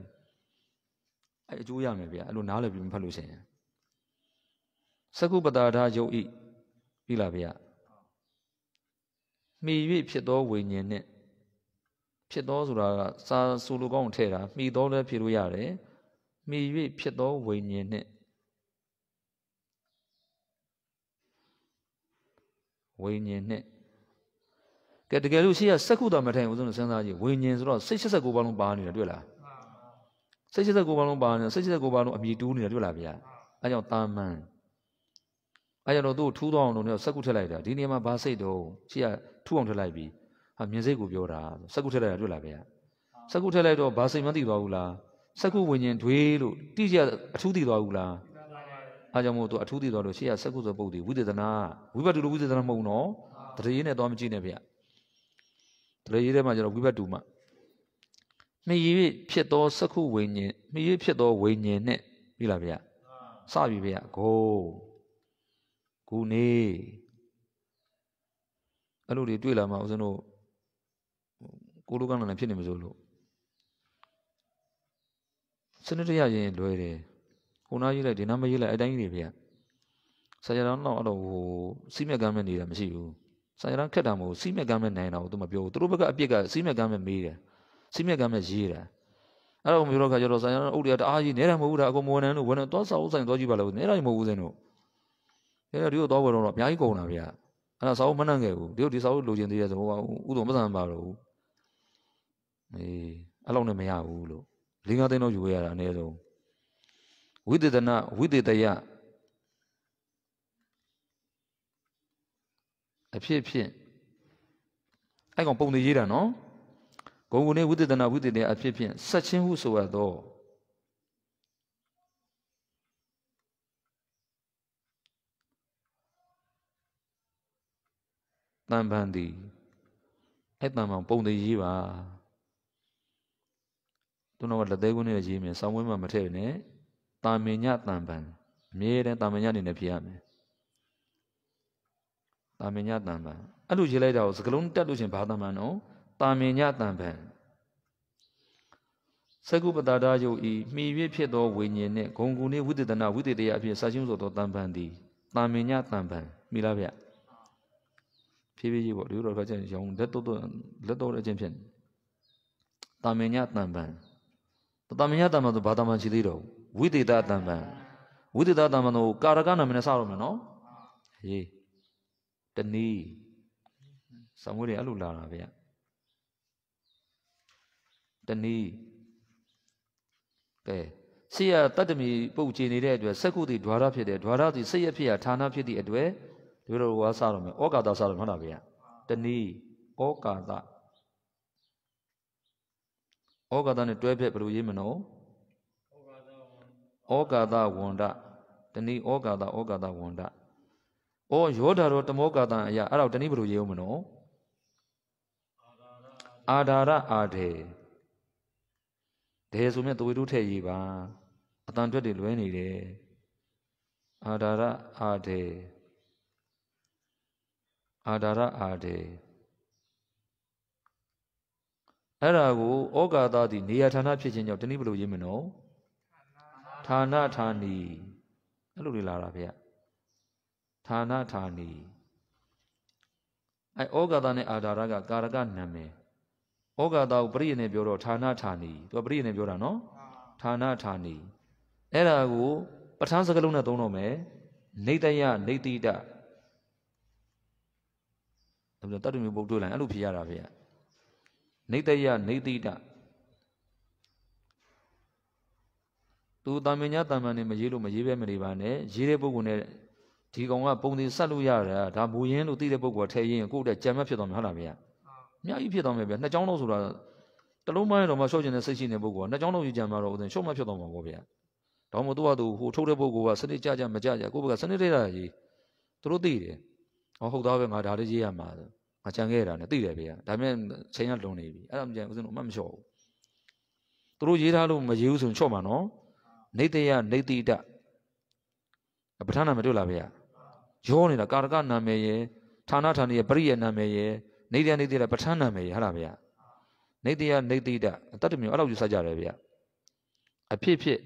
အဲအကျိုးရမယ်ဗျာအဲ့လိုနားလည်ပြီးမဖတ်လို့ရှိရင်စကုပတာဒါယုတ်ဤပြီလားဗျာမိ၍ဖြစ်သောဝိညာဉ်နဲ့ဖြစ်သောဆိုတာကစာဆိုလိုကောင်းထည့်တာမိသောလည်းဖြစ်လို့ရတယ်မိ၍ဖြစ်သောဝိညာဉ်နှင့်ဝိညာဉ်နှင့်ကဲတကယ်လို့ရှိရစက္ခုတော်မထိုင်ဦးဆုံးစဉ်းစားကြည့်ဝိညာဉ်ဆိုတော့စိတ်69ပါးလုံးပါနေတာတွေ့လားစိတ်69ပါးလုံးပါနေတာစိတ်69ပါးလုံးအမြည်တူးနေတာတွေ့လားဗျာအဲကြောင့်တာမန်အဲကြောင့်တော့သူ့ထူးသွားအောင်လို့စက္ခုထည့်လိုက်တာဒီနေရာမှာဘာစိတ်တော့ရှိရထူးအောင်ထည့်လိုက်ပြီဟာမြင်စိတ်ကိုပြောတာစက္ခုထည့်လိုက်တာတွေ့လားဗျာစက္ခုထည့်လိုက်တော့ဘာစိတ်မှသိသွားဘူးလားစက္ကုဝิญဉ်တွေလို့တိကျအထူးသိသွားဘူးလားအားကြောင့်မို့သူအထူးသိသွားလို့ရှေ့ကစက္ကုဆိုပုတ်တည်ဝိသေသနာဝိဘတ်တူလို့ဝိသေသနာမဟုတ်နော်တရေနဲ့သွားမကြည့်နဲ့ဗျတရေထဲမှာကျတော့ဝိဘတ်တူမှမိရဖြစ်သောစက္ခုဝิญဉ်မိရဖြစ်သောဝิญဉ်နဲ့ပြီလားဗျစပြီဗျဂိုးခုနေအဲ့လိုတွေတွေ့လာမှဦးဇင်းတို့ကိုလိုကန်းလည်းဖြစ်နေမစို့လို့စနစ်တရရင်လွယ်တယ်ဟိုနားရေးလိုက်ဒီနားမရေးလိုက်အတိုင်းကြီးတွေဗျာဆရာတော်တော့အဲ့လိုဟိုစီးမြက်ကမ်းမဲ့နေတာမရှိဘူးဆရာတော်ခက်တာမဟုတ်စီးမြက်ကမ်းမဲ့နိုင်တာကိုသူမပြောဘူးသူတို့ဘက်ကအပြစ်ကစီးမြက်ကမ်းမဲ့မေးတယ်စီးမြက်ကမ်းမဲ့ရေးတာအဲ့တော့မျိုးတော့ခါကျတော့ဆရာတော်အုပ်တွေကတအားကြီးနေတာမဟုတ်ဘူးဒါအကုန်မဝန်တန်းလို့ဝန်တန်းသွားစာအုပ်ဆိုင်သွားကြည့်ပါလို့နေတာကြီးမဟုတ်ဘူးစင်တို့အဲ့တော့ဒီလိုသွားဝယ်တော့အများကြီးကုန်တာဗျာအဲ့ဒါစာအုပ်မနှံ့ခဲ့ဘူးဒီလိုဒီစာအုပ်လိုချင်သေးတယ်ဆိုတော့ဥဒုံမဆန်ပါတော့ဘူးအေးအဲ့လောက်နဲ့မရဘူးလို့၄၅သိန်းတော့ယူခဲ့ရတာအနည်းဆုံးဝိသေသနာဝိသေတယအဖြစ်ဖြင့်အဲ့ကောင်ပုံတွေရေးတာနော်ဂုံကုန်နဲ့ဝိသေသနာဝိသေတယအဖြစ်ဖြင့်ဆက်ချင်းဟုဆိုရသောတန်ပန်သည်အဲ့တန်ပန်ပုံတွေရေးပါသူတော်ကလက်သေးကုန်းနဲ့ရေးမယ်ဆောင်းဝဲမှာမထည့်နဲ့တာမင်ညတန်ပန်အမြဲတမ်းတာမင်ညအနေနဲ့ဖြေရမယ်တာမင်ညတန်ပန်အဲ့လိုရေးလိုက်တာကိုစကလုံးတက်လို့ရှင်ဘာတန်ပန်နော်တာမင်ညတန်ပန်စကုပတာဒယုတ်ဤမိ၍ဖြစ်သောဝိညာဉ်နှင့်ဂုံကူနှင့်ဝိသေသနာဝိသေတယအဖြစ်စာရှင်းဆိုသောတန်ပန်သည်တာမင်ညတန်ပန်မိလားဗျဖြည်းဖြည်းကြီးပေါ့လူတော်ကချင်းရောင်လက်တော့လက်တော့အချင်းဖြစ်တာမင်ညတန်ပန်တတမညတမန်ဆိုဘာတမန်ရှိသေးတော့ဝိသေသတမန်ဝိသေသတမန်ကိုကာရကနာမည်နဲ့စတော့မယ်နော်ဟေးတနည်းဆံမွေးတွေအဲ့လိုလာတာဗျတနည်းကဲစိယတတ္တမီပုတ်ချေနေတဲ့အတွက်စက္ခုတိဓွာရဖြစ်တယ်ဓွာရတိစိယဖြစ်ရာဌာနဖြစ်သည့်အတွက်ဒီလိုဝါစတော့မယ်ဩကာသစတော့မဟုတ်လားဗျတနည်းဩကာသဩကာသနဲ့တွဲဖက်ဘယ်လိုရေးမနော်ဩကာသဝန္ဒတဏိဩကာသဩကာသဝန္ဒဩယောဓာရောတမောကာသအရာအဲ့တော့တဏိဘယ်လိုရေးအောင်မနော်အာဓာရအာဒေဒေဆိုမြတ်တဝေတုထည့်ရေးပါအတန်ထွက်တွေလွဲနေတယ်အာဓာရအာဒေအာဓာရအာဒေအဲ့ဒါကိုဩကာသသည်နေရာဌာနဖြစ်ခြင်းကြောင့်တနည်းဘယ်လိုရေးမနော်ဌာနဌာနီအဲ့လိုလေလာတာဗျဌာနဌာနီအဲ့ဩကာသနဲ့အာဓာရကကာရကနာမည်ဩကာသကိုပရိယနဲ့ပြောတော့ဌာနဌာနီသူကပရိယနဲ့ပြောတာနော်ဌာနဌာနီအဲ့ဒါကိုပဋ္ဌာန်းစကားလုံးနဲ့သုံးတော့မယ်နေတယနေတိတအဲ့လိုတတ္တမျိုးပုတ်တွေ့လိုက်အဲ့လိုဖြစ်ရတာဗျာနေတယနေတိတသူတာမင်ညာတာမန်နေမရေးလို့မရေးပဲမနေပါနဲ့ရေးတဲ့ပုဂ္ဂိုလ်နဲ့ဒီကောင်ကပုံစံဆက်လို့ရတာဒါမူရင်းလို့သိတဲ့ပုဂ္ဂိုလ်ကထည့်ရင်ကိုယ့်တက်ကြံမဖြစ်တော့မှာဟုတ်လားဗျာအများကြီးဖြစ်တော့မှာဗျာနှစ်ချောင်းလုံးဆိုတာတလုံးပိုင်းတော့မှရှော့ကျင်တဲ့စိတ်ရှိတဲ့ပုဂ္ဂိုလ်ကနှစ်ချောင်းလုံးယူကြံမှာတော့ဥစဉ်ရှော့မှဖြစ်တော့မှာပေါ့ဗျာဒါမှမဟုတ်သူကသူဟိုထုတ်တဲ့ပုဂ္ဂိုလ်ကစနစ်ကြကြမကြကြကိုယ့်ဘက်ကစနစ်တည်းတာကြီးသူတို့သိတယ်ဟောဟုတ်သားပဲငါဒါလေးရေးရမှာဆိုငါကြံခဲ့ရတာနဲ့သိတယ်ဗျာဒါပေမဲ့ချိန်ကလွန်နေပြီအဲ့ဒါမကြံဦးဇင်းတို့အမှတ်မလျှော့ဘူးသူတို့ရေးထားလို့မရေးဘူးဆိုရင်ချော့မှာနော်နေတယနေတိတပဋ္ဌာန်းနာမတွေ့လားဗျာရောနေတာကာရကနာမည်ရယ်ဌာနဌာနရပရိယနာမည်ရယ်နေတယနေတိတပဋ္ဌာန်းနာမည်ရဟုတ်လားဗျာနေတယနေတိတအတ္တမျိုးအဲ့လောက်ယူဆကြတယ်ဗျာအဖြစ်ဖြစ်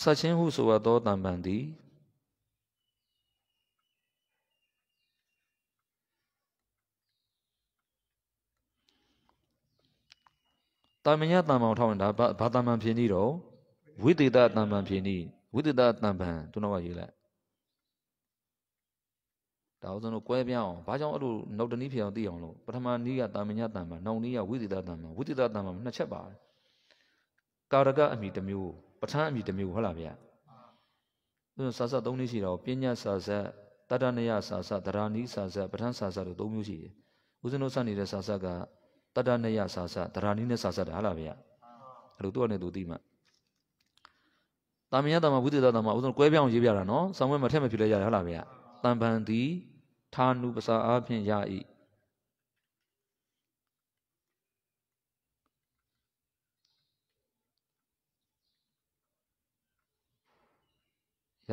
ဆချင်းဟုဆိုသောတံပံသည်တာမညတာမောင်ထောင်းရင်ဒါဘာတာမန်ဖြစ်နေတော့ဝိသေသတာမန်ဖြစ်နေဝိသေသတာမန်သူတော့ရေးလိုက်ဒါအောင်စံတို့ကွဲပြားအောင်ဘာကြောင့်အဲ့လိုနောက်တနည်းဖြစ်အောင်သိအောင်လို့ပထမနည်းကတာမညတာမန်နောက်နည်းကဝိသေသတာမန်ဝိသေသတာမန်နှစ်ချက်ပါတယ်ကာရကအမိတစ်မျိုးပဋ္ဌာန်းအမိတစ်မျိုးဟုတ်လားဗျာသူစာစသုံးနည်းရှိတော့ပညာစာစတတနယစာစသဒ္ဒနီစာစပဋ္ဌာန်းစာစလို့သုံးမျိုးရှိတယ်ဦးဇင်းတို့စနေတဲ့စာစကတတနယဆာဆတရာနီးနဲ့ဆာဆတာဟာလားဗျာအဲ့လိုသူ့အနေသူသိမှတာမယတာမဘုဒ္ဓတာတာမအဦးဆုံးကွဲပြောင်းရေးပြတာနော်ဆောင်းဝဲမထက်မဖြစ်လဲရတယ်ဟုတ်လားဗျာတံပန်သည်ဌာနုပစာအားဖြင့်ရ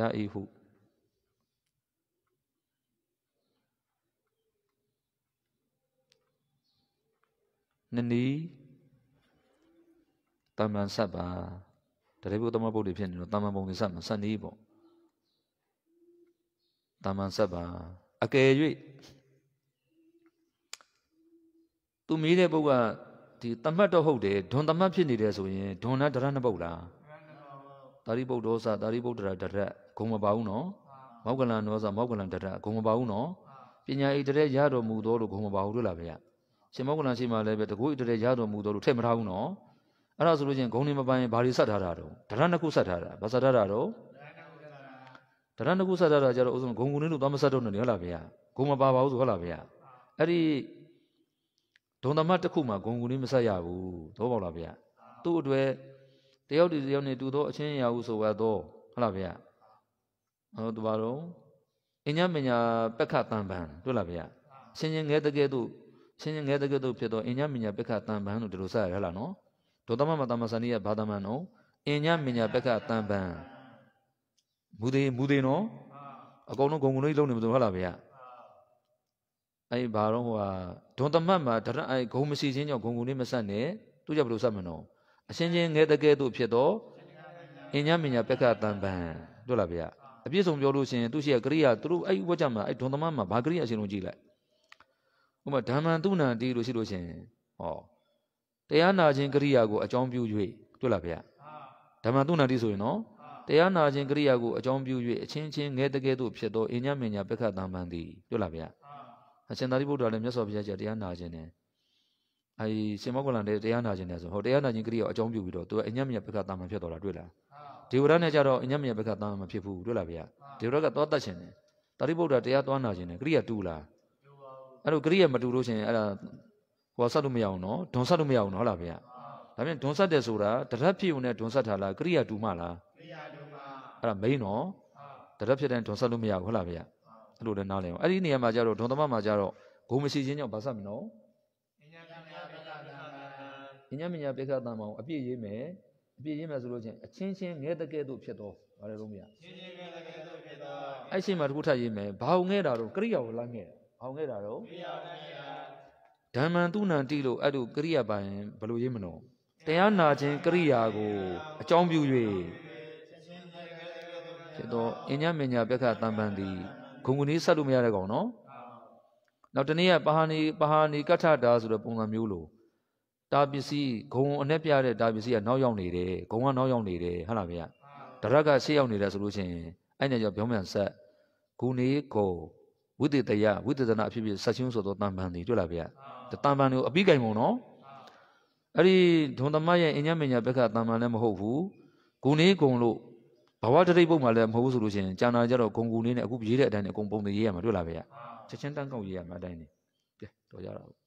ဤရဤဟုနနီတမန်ဆက်ပါတတိပုသမပုဒ်တွေဖြစ်နေတော့တမန်ပုံတွေဆက်မှာဆက်နီးပေါ့တမန်ဆက်ပါအကယ်၍သူမိတဲ့ပုဂ္ဂိုလ်ကဒီတမတ်တော့ဟုတ်တယ်ဒွန်တမတ်ဖြစ်နေတယ်ဆိုရင်ဒွန်နာဒရဏပုတ်လားတာရိပုတ်ဒေါသတာရိပုတ်တရဒရက်ဂုံမပါဘူးနော်မောက္ကလန်ဒေါသမောက္ကလန်ဒရက်ဂုံမပါဘူးနော်ပညာဣတရက်ရတော်မူသောလို့ဂုံမပါဘူးလို့လားဗျာရှင်မောကလန်ရှိမှလည်းပဲတကူဣတရေရတော်မူတော်လို့ထည့်မထားဘူးနော်အဲ့ဒါဆိုလို့ချင်းဂုံနေမပိုင်ဘာတွေဆက်ထားတာတော့ဒရဏကုဆက်ထားတာဘာဆက်ထားတာတော့ဒရဏကုဆက်ထားတာကြတော့ဥဆုံးဂုံကုနေလို့သွားမဆက်တော့နေဟုတ်လားဗျာဂုံမပါပါဘူးဆိုဟုတ်လားဗျာအဲ့ဒီဒုံသမတ်တစ်ခုမှဂုံကုနေမဆက်ရဘူးသောပေါ့လားဗျာသူ့အတွက်တယောက်တည်းတယောက်နဲ့တူသောအချင်းရာဟုဆိုပါတော့ဟုတ်လားဗျာဟောသူပါတော့အញ្ញမညာပက္ခတံပံတွေ့လားဗျာရှင်ရှင်ငဲတကယ်တို့ချင်းချင်းငဲတကတုဖြစ်တော့အင်ညာမညာပက္ခတန်ပန်လို့ဒီလိုစရဟလားနော်ဒေါသမမတမစန္ဒီရဘာသမန်နော်အင်ညာမညာပက္ခတန်ပန်မူသေးမူသေးနော်အကုန်လုံးဂုံဂုံလေးလုံးနေမလို့ဟုတ်လားဗျာအဲ့ဘာတော့ဟိုဟာဒွန်သမတ်မှာဒရအဲ့ဂုံမရှိခြင်းကြောင့်ဂုံဂုံလေးမဆက်နဲ့သူကြဘလို့ဆက်မနော်အရှင်ချင်းငဲတကဲတို့ဖြစ်တော့အင်ညာမညာပက္ခတန်ပန်တို့လားဗျာအပြည့်စုံပြောလို့ရှိရင်သူရှိရကရိယာသူတို့အဲ့ဥပ္ပကြမှာအဲ့ဒွန်သမတ်မှာဘာကရိယာအရှင်လုံးကြည့်လိုက်ဥပမာဓမ္မံသူဏံတီးလို့ရှိလို့ရှင်ဟောတရားနာခြင်းကရိယာကိုအကြောင်းပြု၍တွေ့လားဗျာဓမ္မံသူဏံတီးဆိုရင်နော်တရားနာခြင်းကရိယာကိုအကြောင်းပြု၍အချင်းချင်းငဲတကဲသို့ဖြစ်သောအညမညာပက္ခတံပန်တီးတွေ့လားဗျာအရှင်သာရိပုတ္တရာလည်းမြတ်စွာဘုရားကြီးတရားနာခြင်းနဲ့အဲရှင်မောကလန်တရားနာခြင်းနဲ့ဆိုဟောတရားနာခြင်းကရိယာကိုအကြောင်းပြုပြီးတော့သူကအညမညာပက္ခတံပန်ဖြစ်တော်တာတွေ့လားဒေဝရနဲ့ကြတော့အညမညာပက္ခတံပန်မဖြစ်ဘူးတွေ့လားဗျာဒေဝရကသွားတတ်ခြင်းနဲ့သာရိပုတ္တရာတရားသွားနာခြင်းနဲ့ကရိယာတူလားအဲ့လိုကရိယာမတူလို့ရှိရင်အဲ့ဒါဟိုဆက်လို့မရအောင်နော်ဒွန်ဆက်လို့မရအောင်နော်ဟုတ်လားဗျာဒါပြန်ဒွန်ဆက်တယ်ဆိုတာတရက်ဖြစ်ုံနဲ့ဒွန်ဆက်ထားလားကရိယာတူမှလားကရိယာတူမှအဲ့ဒါ main နော်တရက်ဖြစ်တဲ့ဒွန်ဆက်လို့မရဘူးဟုတ်လားဗျာအဲ့လိုလည်းနားလည်အောင်အဲ့ဒီနေရာမှာကြတော့ဒွန်သမမှာကြတော့ဂုံမရှိခြင်းကြောင့်ဘာဆက်မနော်အညာမညာပိခတံမောင် အပြည့်ရေးမယ်အပြည့်ရေးမယ်ဆိုလို့ချင်းအချင်းချင်းငဲတကဲ့သို့ဖြစ်တော့ဘာလဲလို့မရအချင်းချင်းငဲတကဲ့သို့ဖြစ်တော့အဲ့ရှိမှာတစ်ခုထပ်ရေးမယ်ဘာုံငဲတာတော့ကရိယာကိုလိုက်ငဲတာအောင်ခဲ့တာတော့မရပါဘူးဓမ္မံသူဏံတိလို့အဲ့လိုကရိယာပိုင်ဘယ်လိုရေးမလို့တရားနာခြင်းကရိယာကို အကြောင်းပြု၍ဖြစ်တော့အညာမညာပက္ခတံပံသည်ဂုံကုနေဆက်လို့မရတဲ့ကောင်နော်နောက်တနေ့ကပဟာနီပဟာနီကထတာဆိုတဲ့ပုံစံမျိုးလို့တာပစ္စည်းဂုံအနဲ့ပြတဲ့တာပစ္စည်းကနောက်ရောက်နေတယ်ဂုံကနောက်ရောက်နေတယ်ဟုတ်လားဗျာဒရက်ကရှေ့ရောက်နေတယ်ဆိုလို့ရှိရင်အဲ့ညာကြောင့်ပြောမှန်ဆက်ဂုံနေဂုံဝိသေတယဝိသေသနာအဖြစ်ဖြစ်ဆက်ရှင်းဆိုတော့တန်ပန်တွေတွေ့လားဗျာတန်ပန်တွေကိုအပြီးကြိုင်ပုံနော်အဲ့ဒီဒုံသမရဲ့အညမညာဘက်ကတန်ပန်လည်းမဟုတ်ဘူးဂုံလေးဂုံလို့ဘဝတတိပုတ်မှလည်းမဟုတ်ဘူးဆိုလို့ရှိရင်ကြာနာကြတော့ဂုံဂုံလေးနဲ့အခုရေးတဲ့အတိုင်းနဲ့အကုန်ပုံတွေရေးရမှာတွေ့လားဗျာချက်ချင်းတန်းကောက်ရေးရမှာအတိုင်းနဲ့ကဲတော့ရတာ